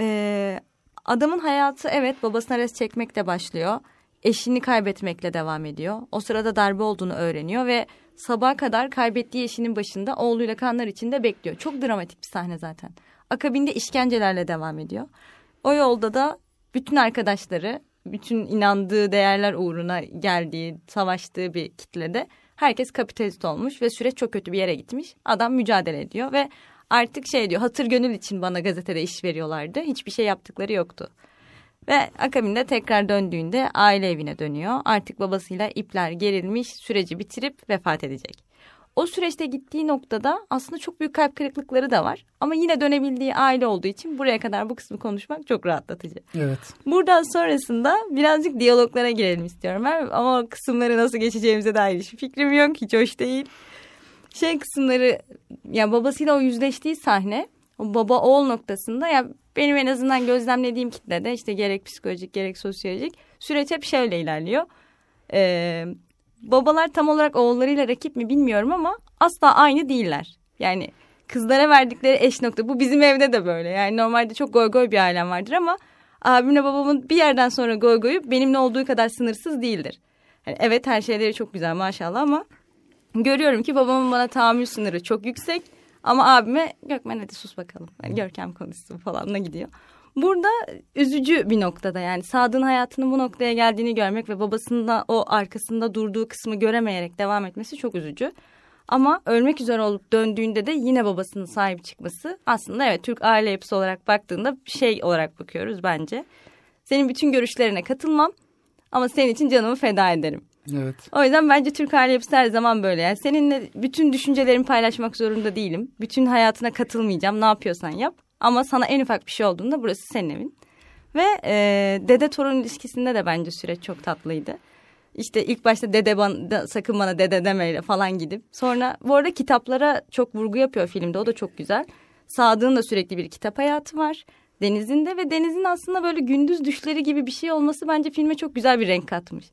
e, adamın hayatı evet babasına res çekmekle başlıyor eşini kaybetmekle devam ediyor. O sırada darbe olduğunu öğreniyor ve sabaha kadar kaybettiği eşinin başında oğluyla kanlar içinde bekliyor. Çok dramatik bir sahne zaten. Akabinde işkencelerle devam ediyor. O yolda da bütün arkadaşları, bütün inandığı değerler uğruna geldiği, savaştığı bir kitlede herkes kapitalist olmuş ve süreç çok kötü bir yere gitmiş. Adam mücadele ediyor ve artık şey diyor hatır gönül için bana gazetede iş veriyorlardı. Hiçbir şey yaptıkları yoktu. Ve akabinde tekrar döndüğünde aile evine dönüyor. Artık babasıyla ipler gerilmiş süreci bitirip vefat edecek. O süreçte gittiği noktada aslında çok büyük kalp kırıklıkları da var. Ama yine dönebildiği aile olduğu için buraya kadar bu kısmı konuşmak çok rahatlatıcı. Evet. Buradan sonrasında birazcık diyaloglara girelim istiyorum. Ben. Ama kısımları nasıl geçeceğimize dair hiç fikrim yok. Hiç hoş değil. Şey kısımları ya yani babasıyla o yüzleştiği sahne o baba oğul noktasında ya benim en azından gözlemlediğim kitlede işte gerek psikolojik gerek sosyolojik süreç hep şöyle ilerliyor. Ee, babalar tam olarak oğullarıyla rakip mi bilmiyorum ama asla aynı değiller. Yani kızlara verdikleri eş nokta bu bizim evde de böyle. Yani normalde çok goy goy bir ailem vardır ama abimle babamın bir yerden sonra goy goyu benimle olduğu kadar sınırsız değildir. Yani evet her şeyleri çok güzel maşallah ama görüyorum ki babamın bana tahammül sınırı çok yüksek ama abime Gökmen hadi sus bakalım. Yani Görkem konuşsun falanla gidiyor. Burada üzücü bir noktada yani Sadık'ın hayatının bu noktaya geldiğini görmek ve da o arkasında durduğu kısmı göremeyerek devam etmesi çok üzücü. Ama ölmek üzere olup döndüğünde de yine babasının sahip çıkması aslında evet Türk aile yapısı olarak baktığında şey olarak bakıyoruz bence. Senin bütün görüşlerine katılmam ama senin için canımı feda ederim Evet. O yüzden bence Türk aile yapısı her zaman böyle. Yani seninle bütün düşüncelerimi paylaşmak zorunda değilim. Bütün hayatına katılmayacağım. Ne yapıyorsan yap. Ama sana en ufak bir şey olduğunda burası senin evin. Ve e, dede torun ilişkisinde de bence süreç çok tatlıydı. İşte ilk başta dede bana, sakın bana dede demeyle falan gidip. Sonra bu arada kitaplara çok vurgu yapıyor filmde. O da çok güzel. Sadığın da sürekli bir kitap hayatı var. Deniz'in de ve Deniz'in aslında böyle gündüz düşleri gibi bir şey olması bence filme çok güzel bir renk katmış.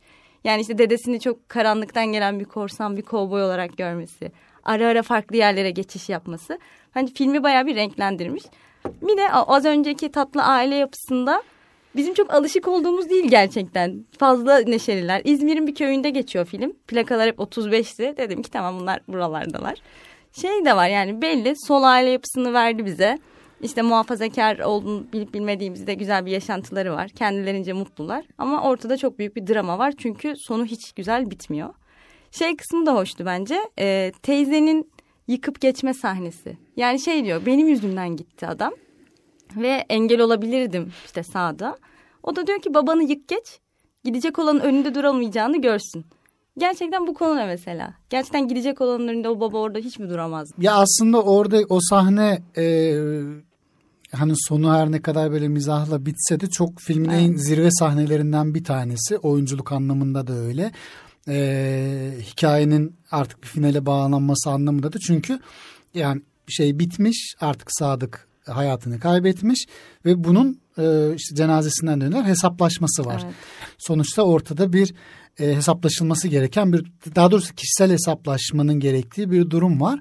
Yani işte dedesini çok karanlıktan gelen bir korsan, bir kovboy olarak görmesi. Ara ara farklı yerlere geçiş yapması. Hani filmi bayağı bir renklendirmiş. Bir de az önceki tatlı aile yapısında bizim çok alışık olduğumuz değil gerçekten. Fazla neşeliler. İzmir'in bir köyünde geçiyor film. Plakalar hep 35'ti. Dedim ki tamam bunlar buralardalar. Şey de var yani belli sol aile yapısını verdi bize işte muhafazakar olduğunu bilip bilmediğimizde güzel bir yaşantıları var. Kendilerince mutlular. Ama ortada çok büyük bir drama var. Çünkü sonu hiç güzel bitmiyor. Şey kısmı da hoştu bence. E, teyzenin yıkıp geçme sahnesi. Yani şey diyor benim yüzümden gitti adam. Ve engel olabilirdim işte sağda. O da diyor ki babanı yık geç. Gidecek olanın önünde duramayacağını görsün. Gerçekten bu konu ne mesela? Gerçekten gidecek olanın önünde o baba orada hiç mi duramaz?
Ya aslında orada o sahne e, hani sonu her ne kadar böyle mizahla bitse de çok filmin en zirve sahnelerinden bir tanesi. Oyunculuk anlamında da öyle. Ee, hikayenin artık bir finale bağlanması anlamında da çünkü yani şey bitmiş artık Sadık hayatını kaybetmiş ve bunun e, işte cenazesinden döner hesaplaşması var. Evet. Sonuçta ortada bir e, hesaplaşılması gereken bir daha doğrusu kişisel hesaplaşmanın gerektiği bir durum var.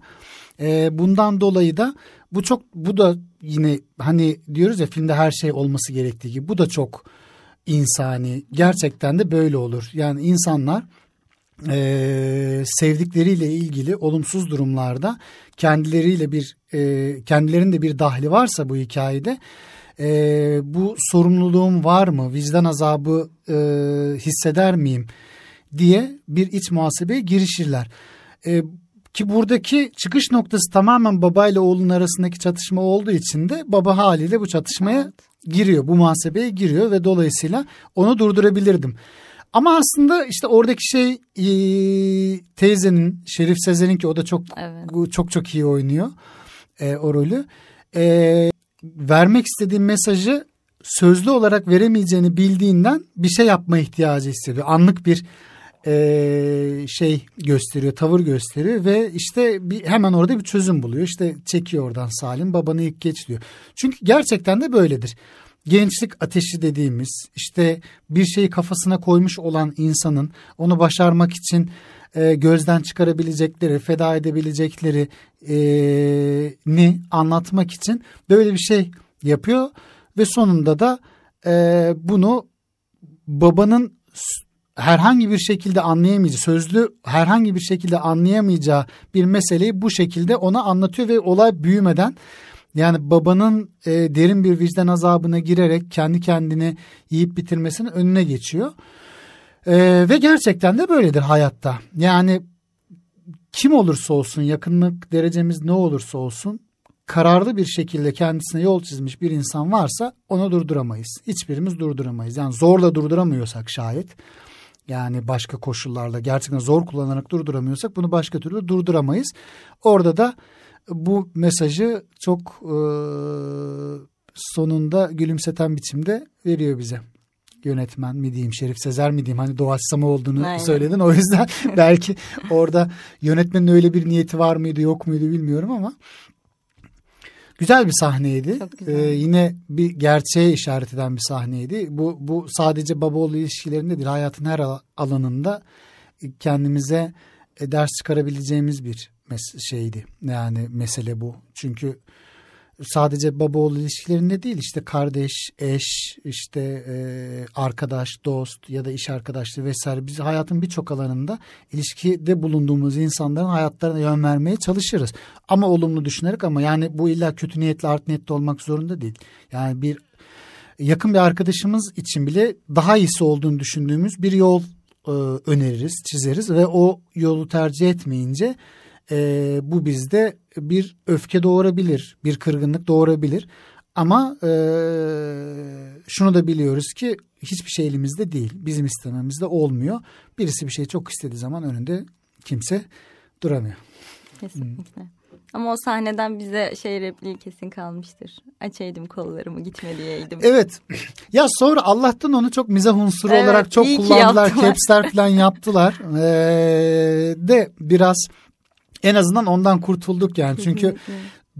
E, bundan dolayı da bu çok bu da yine hani diyoruz ya filmde her şey olması gerektiği gibi bu da çok insani. Gerçekten de böyle olur. Yani insanlar e, sevdikleriyle ilgili olumsuz durumlarda kendileriyle bir e, kendilerinde bir dahli varsa bu hikayede e, bu sorumluluğum var mı vicdan azabı e, hisseder miyim diye bir iç muhasebeye girişirler. E, ki buradaki çıkış noktası tamamen baba ile oğlun arasındaki çatışma olduğu için de baba haliyle bu çatışmaya evet. giriyor. Bu muhasebeye giriyor ve dolayısıyla onu durdurabilirdim. Ama aslında işte oradaki şey teyzenin Şerif Sezer'in ki o da çok evet. çok çok iyi oynuyor e, o rolü. E, vermek istediğim mesajı sözlü olarak veremeyeceğini bildiğinden bir şey yapma ihtiyacı hissediyor. Anlık bir e, şey gösteriyor, tavır gösteriyor ve işte bir, hemen orada bir çözüm buluyor. İşte çekiyor oradan Salim babanı ilk geç diyor. Çünkü gerçekten de böyledir. Gençlik ateşi dediğimiz işte bir şeyi kafasına koymuş olan insanın onu başarmak için e, gözden çıkarabilecekleri, feda edebilecekleri e, ni anlatmak için böyle bir şey yapıyor ve sonunda da e, bunu babanın herhangi bir şekilde anlayamayacağı, sözlü herhangi bir şekilde anlayamayacağı bir meseleyi bu şekilde ona anlatıyor ve olay büyümeden yani babanın e, derin bir vicdan azabına girerek kendi kendini yiyip bitirmesinin önüne geçiyor. E, ve gerçekten de böyledir hayatta. Yani kim olursa olsun yakınlık derecemiz ne olursa olsun kararlı bir şekilde kendisine yol çizmiş bir insan varsa onu durduramayız. Hiçbirimiz durduramayız. Yani zorla durduramıyorsak şayet yani başka koşullarda gerçekten zor kullanarak durduramıyorsak bunu başka türlü durduramayız. Orada da bu mesajı çok e, sonunda gülümseten biçimde veriyor bize. Yönetmen mi diyeyim, Şerif Sezer mi diyeyim hani doğaçlama olduğunu Aynen. söyledin. O yüzden *laughs* belki orada yönetmenin öyle bir niyeti var mıydı yok muydu bilmiyorum ama Güzel bir sahneydi. Ee, yine bir gerçeğe işaret eden bir sahneydi. Bu bu sadece baba oğlu ilişkilerinde değil hayatın her alanında kendimize e, ders çıkarabileceğimiz bir mes- şeydi. Yani mesele bu. Çünkü sadece baba oğul ilişkilerinde değil işte kardeş, eş, işte e, arkadaş, dost ya da iş arkadaşları vesaire biz hayatın birçok alanında ilişkide bulunduğumuz insanların hayatlarına yön vermeye çalışırız. Ama olumlu düşünerek ama yani bu illa kötü niyetli art niyetli olmak zorunda değil. Yani bir yakın bir arkadaşımız için bile daha iyisi olduğunu düşündüğümüz bir yol e, öneririz, çizeriz ve o yolu tercih etmeyince e, bu bizde bir öfke doğurabilir, bir kırgınlık doğurabilir. Ama e, şunu da biliyoruz ki hiçbir şey elimizde değil. Bizim istememizde olmuyor. Birisi bir şeyi çok istediği zaman önünde kimse duramıyor. Kesinlikle. Hmm.
Ama o sahneden bize şey repliği kesin kalmıştır. Açaydım kollarımı gitmeliydim. Evet.
Ya sonra Allah'tan onu çok mizah unsuru evet, olarak çok kullandılar. Caps'ler falan yaptılar. Ee, de biraz en azından ondan kurtulduk yani. Çünkü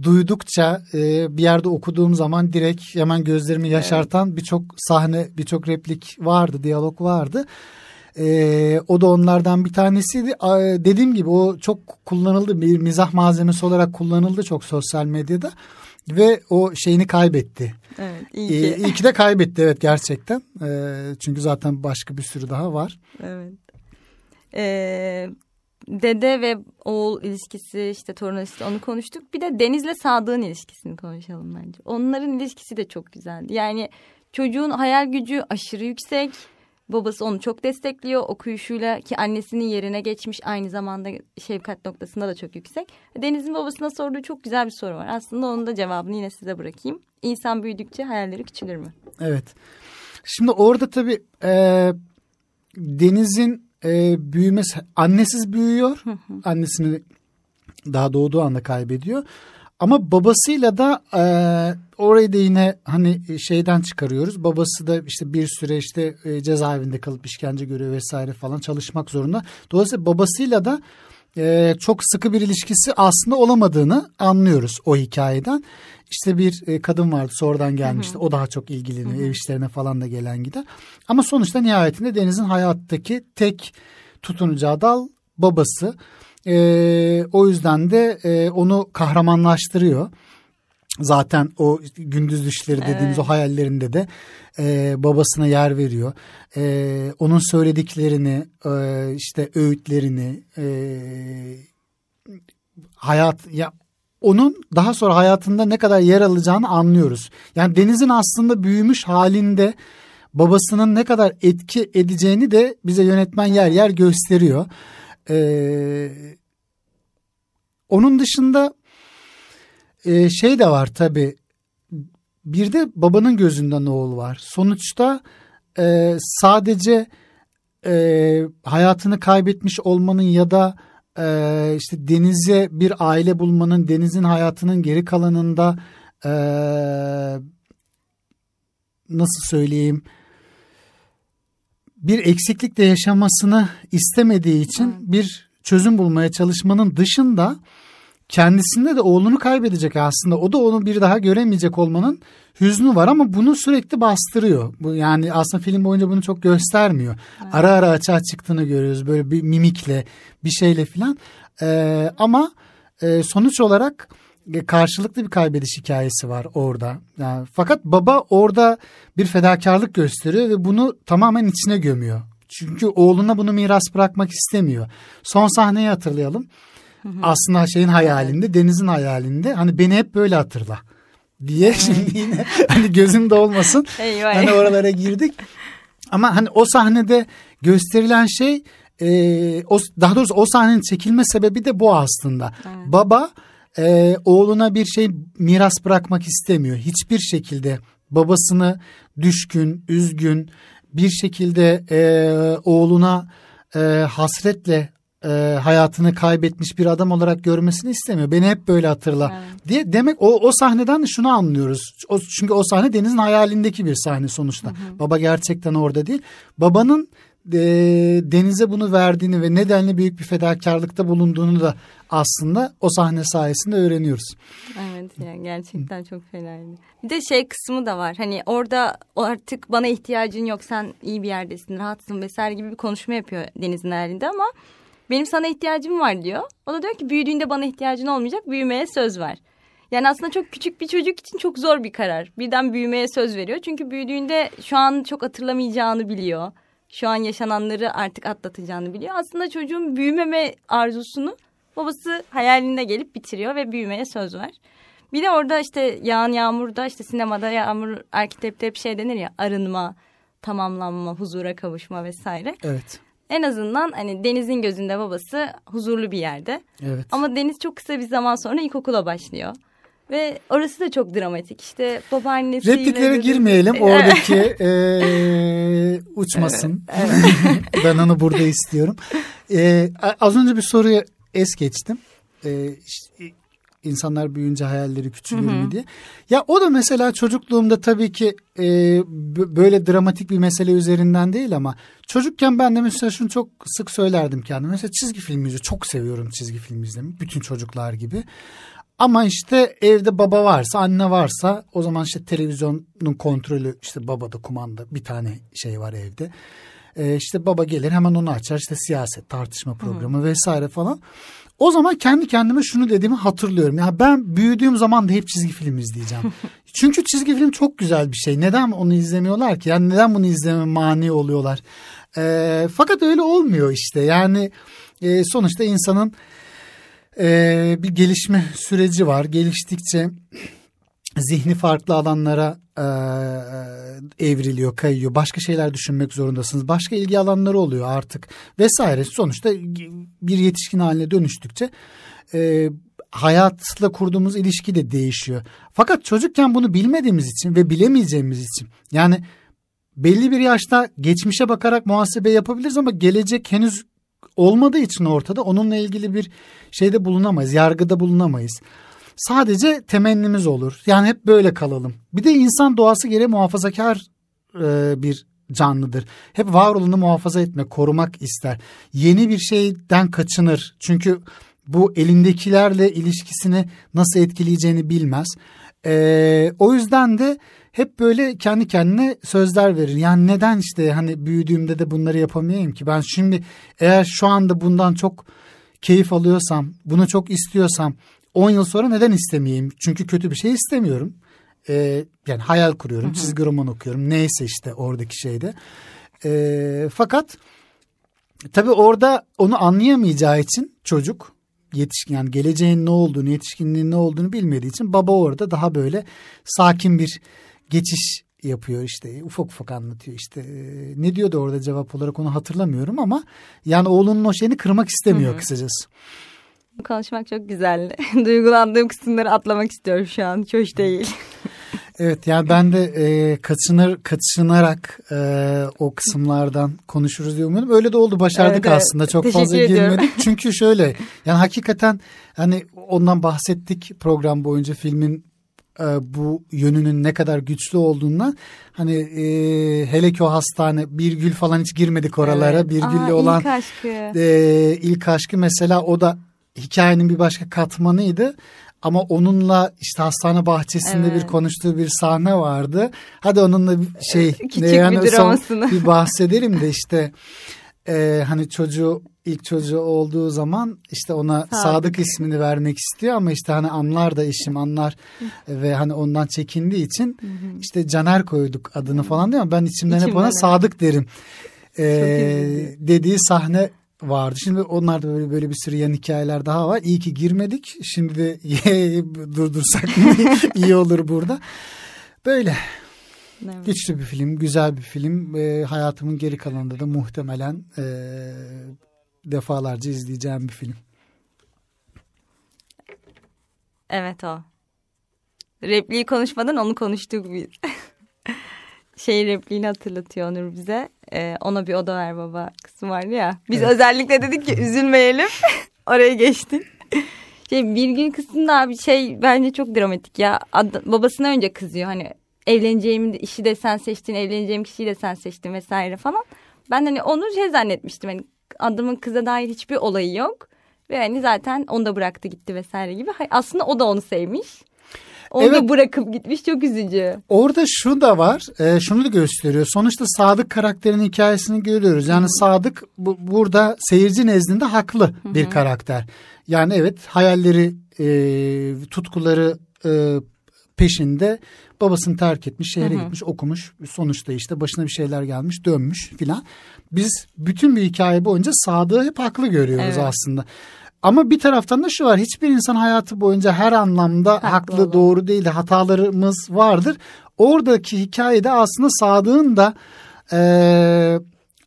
duydukça e, bir yerde okuduğum zaman direkt hemen gözlerimi yaşartan evet. birçok sahne, birçok replik vardı, diyalog vardı. E, o da onlardan bir tanesiydi. E, dediğim gibi o çok kullanıldı, bir mizah malzemesi olarak kullanıldı çok sosyal medyada ve o şeyini kaybetti.
Evet, iyi ki. Ee, iyi ki
de kaybetti evet gerçekten. Ee, çünkü zaten başka bir sürü daha var.
Evet. Ee, dede ve oğul ilişkisi işte torun ilişkisi onu konuştuk. Bir de Deniz'le Sadık'ın ilişkisini konuşalım bence. Onların ilişkisi de çok güzeldi. Yani çocuğun hayal gücü aşırı yüksek. Babası onu çok destekliyor. Okuyuşuyla ki annesinin yerine geçmiş aynı zamanda şefkat noktasında da çok yüksek. Deniz'in babasına sorduğu çok güzel bir soru var. Aslında onun da cevabını yine size bırakayım. İnsan büyüdükçe hayalleri küçülür mü?
Evet. Şimdi orada tabii e, Deniz'in e, ee, büyümesi annesiz büyüyor. Annesini daha doğduğu anda kaybediyor. Ama babasıyla da e, orayı da yine hani e, şeyden çıkarıyoruz. Babası da işte bir süre işte e, cezaevinde kalıp işkence görüyor vesaire falan çalışmak zorunda. Dolayısıyla babasıyla da e, çok sıkı bir ilişkisi aslında olamadığını anlıyoruz o hikayeden. İşte bir e, kadın vardı sonradan gelmişti. Hı hı. O daha çok ilgileniyor. Ev işlerine falan da gelen gider. Ama sonuçta nihayetinde Deniz'in hayattaki tek tutunacağı dal babası. E, o yüzden de e, onu kahramanlaştırıyor. Zaten o gündüz düşleri dediğimiz evet. o hayallerinde de e, babasına yer veriyor. E, onun söylediklerini, e, işte öğütlerini, e, hayat ya onun daha sonra hayatında ne kadar yer alacağını anlıyoruz. Yani Deniz'in aslında büyümüş halinde babasının ne kadar etki edeceğini de bize yönetmen yer yer gösteriyor. Ee, onun dışında e, şey de var tabi. Bir de babanın gözünden oğul var. Sonuçta e, sadece e, hayatını kaybetmiş olmanın ya da e, işte denize bir aile bulmanın, denizin hayatının geri kalanında e, nasıl söyleyeyim? bir eksiklikle yaşamasını istemediği için bir çözüm bulmaya çalışmanın dışında kendisinde de oğlunu kaybedecek aslında. O da onu bir daha göremeyecek olmanın hüznü var ama bunu sürekli bastırıyor. Bu yani aslında film boyunca bunu çok göstermiyor. Evet. Ara ara açığa çıktığını görüyoruz böyle bir mimikle, bir şeyle filan. Ee, ama e, sonuç olarak e, karşılıklı bir kaybediş hikayesi var orada. Yani, fakat baba orada bir fedakarlık gösteriyor ve bunu tamamen içine gömüyor. Çünkü oğluna bunu miras bırakmak istemiyor. Son sahneyi hatırlayalım. Aslında şeyin hayalinde, denizin hayalinde. Hani beni hep böyle hatırla diye şimdi yine *laughs* hani gözüm de olmasın. Hani oralara girdik. Ama hani o sahnede gösterilen şey e, o, daha doğrusu o sahnenin çekilme sebebi de bu aslında. Evet. Baba e, oğluna bir şey miras bırakmak istemiyor. Hiçbir şekilde babasını düşkün, üzgün bir şekilde e, oğluna e, hasretle e, hayatını kaybetmiş bir adam olarak görmesini istemiyor. Beni hep böyle hatırla evet. diye demek o o sahneden de şunu anlıyoruz. O, çünkü o sahne Deniz'in hayalindeki bir sahne sonuçta. Hı hı. Baba gerçekten orada değil. Babanın e, Deniz'e bunu verdiğini ve nedenli büyük bir fedakarlıkta bulunduğunu da aslında o sahne sayesinde öğreniyoruz.
Evet yani gerçekten çok fenaydı. Bir de şey kısmı da var hani orada artık bana ihtiyacın yok sen iyi bir yerdesin rahatsın vesaire gibi bir konuşma yapıyor Deniz'in halinde ama benim sana ihtiyacım var diyor. O da diyor ki büyüdüğünde bana ihtiyacın olmayacak. Büyümeye söz ver. Yani aslında çok küçük bir çocuk için çok zor bir karar. Birden büyümeye söz veriyor. Çünkü büyüdüğünde şu an çok hatırlamayacağını biliyor. Şu an yaşananları artık atlatacağını biliyor. Aslında çocuğun büyümeme arzusunu babası hayalinde gelip bitiriyor ve büyümeye söz ver. Bir de orada işte yağan yağmurda işte sinemada yağmur arkitepte hep şey denir ya arınma, tamamlanma, huzura kavuşma vesaire. Evet. En azından hani Deniz'in gözünde babası huzurlu bir yerde. Evet. Ama Deniz çok kısa bir zaman sonra ilkokula başlıyor. Ve orası da çok dramatik. İşte babaannesiyle... Repliklere girmeyelim. *laughs* Oradaki
e, uçmasın. Evet, *laughs* evet. ben onu burada istiyorum. E, az önce bir soruyu es geçtim. E, işte, insanlar büyüyünce hayalleri küçülür mü diye. Ya o da mesela çocukluğumda tabii ki e, böyle dramatik bir mesele üzerinden değil ama çocukken ben de mesela şunu çok sık söylerdim kendime. Mesela çizgi film izliyorum. Çok seviyorum çizgi film izlemi Bütün çocuklar gibi. Ama işte evde baba varsa anne varsa o zaman işte televizyonun kontrolü işte babada kumanda bir tane şey var evde. Ee, işte baba gelir hemen onu açar işte siyaset tartışma programı Hı. vesaire falan. O zaman kendi kendime şunu dediğimi hatırlıyorum. Ya ben büyüdüğüm zaman da hep çizgi film izleyeceğim. *laughs* Çünkü çizgi film çok güzel bir şey. Neden onu izlemiyorlar ki? Yani neden bunu izleme mani oluyorlar? E, fakat öyle olmuyor işte. Yani e, sonuçta insanın e, bir gelişme süreci var. Geliştikçe zihni farklı alanlara e, e, evriliyor, kayıyor. Başka şeyler düşünmek zorundasınız. Başka ilgi alanları oluyor artık vesaire. Sonuçta bir yetişkin haline dönüştükçe e, hayatla kurduğumuz ilişki de değişiyor. Fakat çocukken bunu bilmediğimiz için ve bilemeyeceğimiz için yani belli bir yaşta geçmişe bakarak muhasebe yapabiliriz ama gelecek henüz olmadığı için ortada onunla ilgili bir şeyde bulunamayız, yargıda bulunamayız sadece temennimiz olur. Yani hep böyle kalalım. Bir de insan doğası gereği muhafazakar e, bir canlıdır. Hep var muhafaza etme, korumak ister. Yeni bir şeyden kaçınır. Çünkü bu elindekilerle ilişkisini nasıl etkileyeceğini bilmez. Ee, o yüzden de hep böyle kendi kendine sözler verir. Yani neden işte hani büyüdüğümde de bunları yapamayayım ki? Ben şimdi eğer şu anda bundan çok keyif alıyorsam, bunu çok istiyorsam 10 yıl sonra neden istemeyeyim? Çünkü kötü bir şey istemiyorum. Ee, yani hayal kuruyorum, hı hı. çizgi roman okuyorum. Neyse işte oradaki şeyde. Ee, fakat tabii orada onu anlayamayacağı için çocuk yetişkin yani geleceğin ne olduğunu, yetişkinliğin ne olduğunu bilmediği için baba orada daha böyle sakin bir geçiş yapıyor işte ufak ufak anlatıyor işte ee, ne diyordu orada cevap olarak onu hatırlamıyorum ama yani oğlunun o şeyini kırmak istemiyor hı hı. kısacası.
Konuşmak çok güzel. *laughs* Duygulandığım kısımları atlamak istiyorum şu an. Hoş değil. *laughs*
Evet yani ben de e, kaçınır kaçınarak e, o kısımlardan konuşuruz diye umuyordum. Öyle de oldu başardık evet, aslında çok fazla ediyorum. girmedik. *laughs* Çünkü şöyle yani hakikaten hani ondan bahsettik program boyunca filmin e, bu yönünün ne kadar güçlü olduğuna, hani e, hele ki o hastane bir gül falan hiç girmedik oralara evet. bir gülle olan ilk aşkı. E, ilk aşkı mesela o da hikayenin bir başka katmanıydı. Ama onunla işte hastane bahçesinde evet. bir konuştuğu bir sahne vardı. Hadi onunla şey *laughs* Küçük ne yani bir, dramasını. bir bahsedelim de işte e, hani çocuğu ilk çocuğu olduğu zaman işte ona Sadık. Sadık ismini vermek istiyor ama işte hani anlar da eşim anlar ve hani ondan çekindiği için işte Caner koyduk adını falan değil mi? Ben içimden İçimden hep ona evet. Sadık derim. Ee, dediği sahne vardı. Şimdi onlarda böyle böyle bir sürü yan hikayeler daha var. İyi ki girmedik. Şimdi de *laughs* durdursak *laughs* iyi olur burada. Böyle. Evet. Güçlü bir film, güzel bir film. E, hayatımın geri kalanında da muhtemelen e, defalarca izleyeceğim bir film.
Evet o. Repliği konuşmadan onu konuştuk biz. *laughs* şey repliğini hatırlatıyor Onur bize. Ee, ona bir oda ver baba kısmı var ya. Biz evet. özellikle dedik ki üzülmeyelim. *laughs* Oraya geçtik. *laughs* Şey, bir gün kısmında abi şey bence çok dramatik ya. Ad, babasına önce kızıyor hani evleneceğim işi de sen seçtin, evleneceğim kişiyi de sen seçtin vesaire falan. Ben hani onu şey zannetmiştim hani adamın kıza dair hiçbir olayı yok. Ve hani zaten onu da bıraktı gitti vesaire gibi. Aslında o da onu sevmiş. Onu evet. bırakıp gitmiş çok üzücü.
Orada şu da var. E, şunu da gösteriyor. Sonuçta Sadık karakterinin hikayesini görüyoruz. Yani Sadık bu, burada seyirci nezdinde haklı bir karakter. Yani evet hayalleri, e, tutkuları e, peşinde babasını terk etmiş, şehre gitmiş, okumuş. Sonuçta işte başına bir şeyler gelmiş, dönmüş filan. Biz bütün bir hikaye boyunca Sadık'ı hep haklı görüyoruz evet. aslında. Ama bir taraftan da şu var hiçbir insan hayatı boyunca her anlamda haklı, haklı doğru değil hatalarımız vardır. Oradaki hikayede aslında Sadık'ın da e,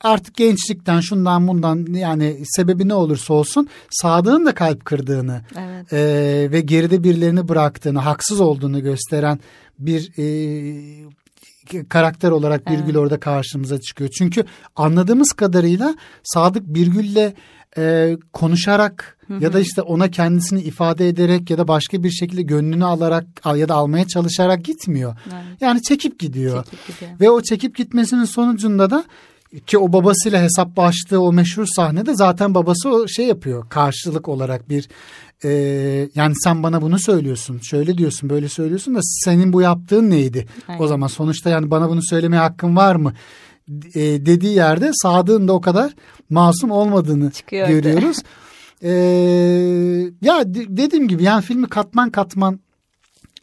artık gençlikten şundan bundan yani sebebi ne olursa olsun Sadık'ın da kalp kırdığını evet. e, ve geride birilerini bıraktığını haksız olduğunu gösteren bir e, karakter olarak Birgül evet. orada karşımıza çıkıyor. Çünkü anladığımız kadarıyla Sadık Birgül'le e, konuşarak ya da işte ona kendisini ifade ederek ya da başka bir şekilde gönlünü alarak ya da almaya çalışarak gitmiyor. Evet. Yani çekip gidiyor. çekip gidiyor. Ve o çekip gitmesinin sonucunda da ki o babasıyla hesap hesaplaştığı o meşhur sahnede zaten babası o şey yapıyor karşılık olarak bir e, yani sen bana bunu söylüyorsun şöyle diyorsun böyle söylüyorsun da senin bu yaptığın neydi Aynen. o zaman sonuçta yani bana bunu söylemeye hakkın var mı e, dediği yerde Sadık'ın da o kadar masum olmadığını Çıkıyor görüyoruz. *laughs* e, ya dediğim gibi yani filmi katman katman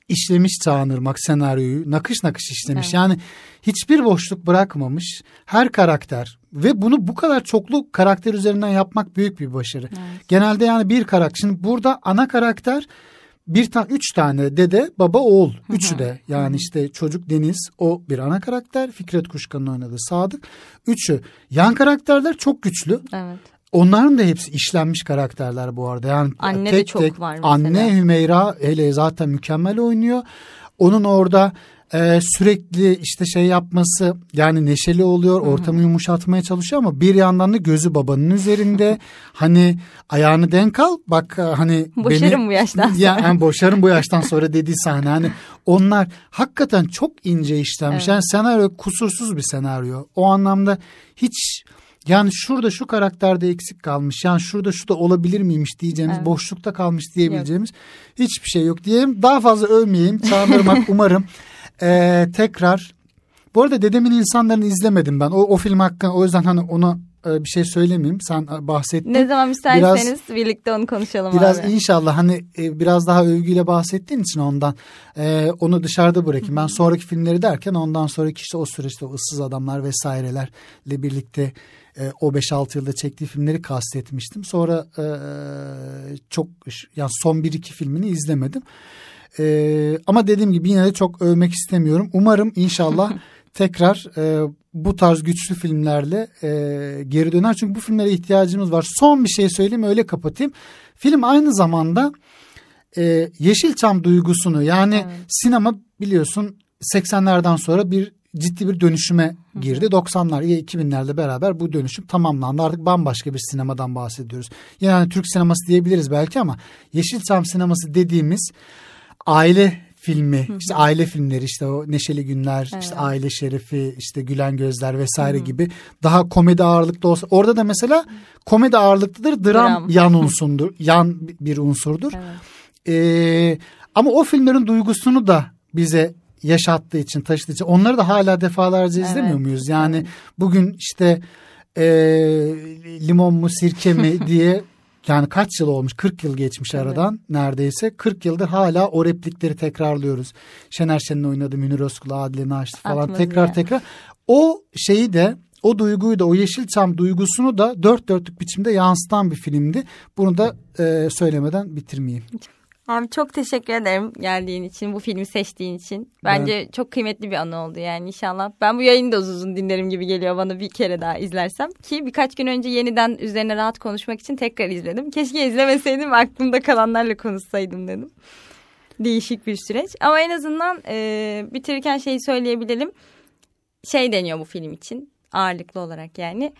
işlemiş Çağan Irmak senaryoyu nakış nakış işlemiş. Evet. Yani hiçbir boşluk bırakmamış. Her karakter ve bunu bu kadar çoklu karakter üzerinden yapmak büyük bir başarı. Evet. Genelde yani bir karakter. Şimdi burada ana karakter bir ta üç tane dede baba oğul üçü de yani işte çocuk Deniz o bir ana karakter Fikret Kuşkan'ın oynadığı Sadık üçü yan karakterler çok güçlü. Evet. Onların da hepsi işlenmiş karakterler bu arada. Yani anne tek de çok tek, var mesela. Anne Hümeyra hele zaten mükemmel oynuyor. Onun orada e, sürekli işte şey yapması yani neşeli oluyor ortamı yumuşatmaya çalışıyor ama bir yandan da gözü babanın üzerinde *laughs* hani ayağını denk al bak e, hani boşarım beni, bu yaştan sonra. Ya, yani boşarım bu yaştan sonra *laughs* dediği sahne hani onlar hakikaten çok ince işlenmiş evet. yani senaryo kusursuz bir senaryo o anlamda hiç yani şurada şu karakterde eksik kalmış. Yani şurada şu da olabilir miymiş diyeceğimiz, evet. boşlukta kalmış diyebileceğimiz yok. hiçbir şey yok diyeyim. Daha fazla övmeyeyim. Çağırmak *laughs* umarım ee, tekrar bu arada dedemin insanlarını izlemedim ben. O, o film hakkında o yüzden hani ona e, bir şey söylemeyeyim. Sen e, bahsettin. Ne zaman isterseniz
biraz, birlikte onu konuşalım biraz abi.
inşallah hani e, biraz daha övgüyle bahsettiğin için ondan e, onu dışarıda bırakayım. Ben sonraki filmleri derken ondan sonraki işte o süreçte o ıssız adamlar vesairelerle birlikte e, o 5-6 yılda çektiği filmleri kastetmiştim. Sonra e, çok yani son bir iki filmini izlemedim. E, ama dediğim gibi yine de çok övmek istemiyorum. Umarım inşallah *laughs* tekrar e, bu tarz güçlü filmlerle e, geri döner. Çünkü bu filmlere ihtiyacımız var. Son bir şey söyleyeyim öyle kapatayım. Film aynı zamanda e, Yeşilçam duygusunu yani evet. sinema biliyorsun 80'lerden sonra bir ciddi bir dönüşüme girdi. 90'lar ya 2000'lerle beraber bu dönüşüm tamamlandı. Artık bambaşka bir sinemadan bahsediyoruz. Yani Türk sineması diyebiliriz belki ama Yeşilçam sineması dediğimiz aile filmi, işte aile filmleri işte o Neşeli Günler, evet. işte Aile Şerefi, işte Gülen Gözler vesaire Hı-hı. gibi daha komedi ağırlıklı olsa orada da mesela komedi ağırlıklıdır, dram, dram. *laughs* yan unsurdur, yan bir unsurdur. Evet. Ee, ama o filmlerin duygusunu da bize yaşattığı için, taşıdığı için onları da hala defalarca evet. izlemiyor muyuz? Yani evet. bugün işte e, limon mu sirke mi *laughs* diye yani kaç yıl olmuş? 40 yıl geçmiş evet. aradan neredeyse. 40 yıldır hala o replikleri tekrarlıyoruz. Şener Şen'in oynadığı Münir Özkul, Adile Naşit falan Aklımız tekrar yani. tekrar. O şeyi de o duyguyu da o Yeşilçam duygusunu da dört dörtlük biçimde yansıtan bir filmdi. Bunu da e, söylemeden bitirmeyeyim.
Abi çok teşekkür ederim geldiğin için, bu filmi seçtiğin için. Bence ben... çok kıymetli bir anı oldu yani inşallah. Ben bu yayını da uzun uzun dinlerim gibi geliyor bana bir kere daha izlersem. Ki birkaç gün önce yeniden üzerine rahat konuşmak için tekrar izledim. Keşke izlemeseydim aklımda kalanlarla konuşsaydım dedim. Değişik bir süreç. Ama en azından e, bitirirken şeyi söyleyebilirim Şey deniyor bu film için ağırlıklı olarak yani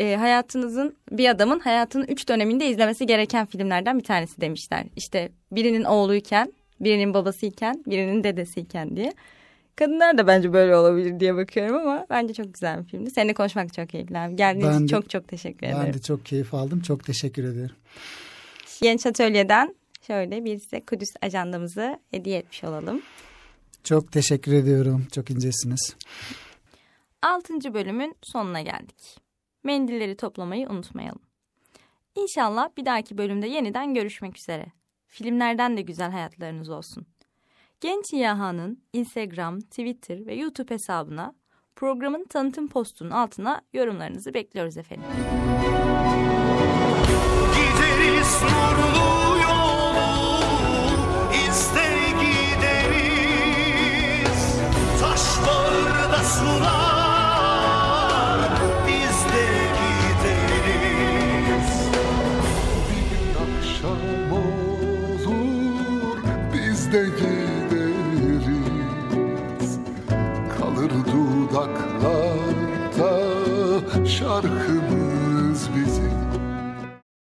e, hayatınızın bir adamın hayatının üç döneminde izlemesi gereken filmlerden bir tanesi demişler. İşte birinin oğluyken, birinin babasıyken, birinin dedesiyken diye. Kadınlar da bence böyle olabilir diye bakıyorum ama bence çok güzel bir filmdi. Seninle konuşmak çok keyifli abi. Geldiğiniz için çok çok teşekkür ederim. Ben de
çok keyif aldım. Çok teşekkür ederim.
Genç Atölye'den şöyle bir size Kudüs ajandamızı hediye etmiş olalım.
Çok teşekkür ediyorum. Çok incesiniz.
Altıncı bölümün sonuna geldik mendilleri toplamayı unutmayalım. İnşallah bir dahaki bölümde yeniden görüşmek üzere. Filmlerden de güzel hayatlarınız olsun. Genç İHA'nın Instagram, Twitter ve YouTube hesabına programın tanıtım postunun altına yorumlarınızı bekliyoruz efendim. Gideriz nuru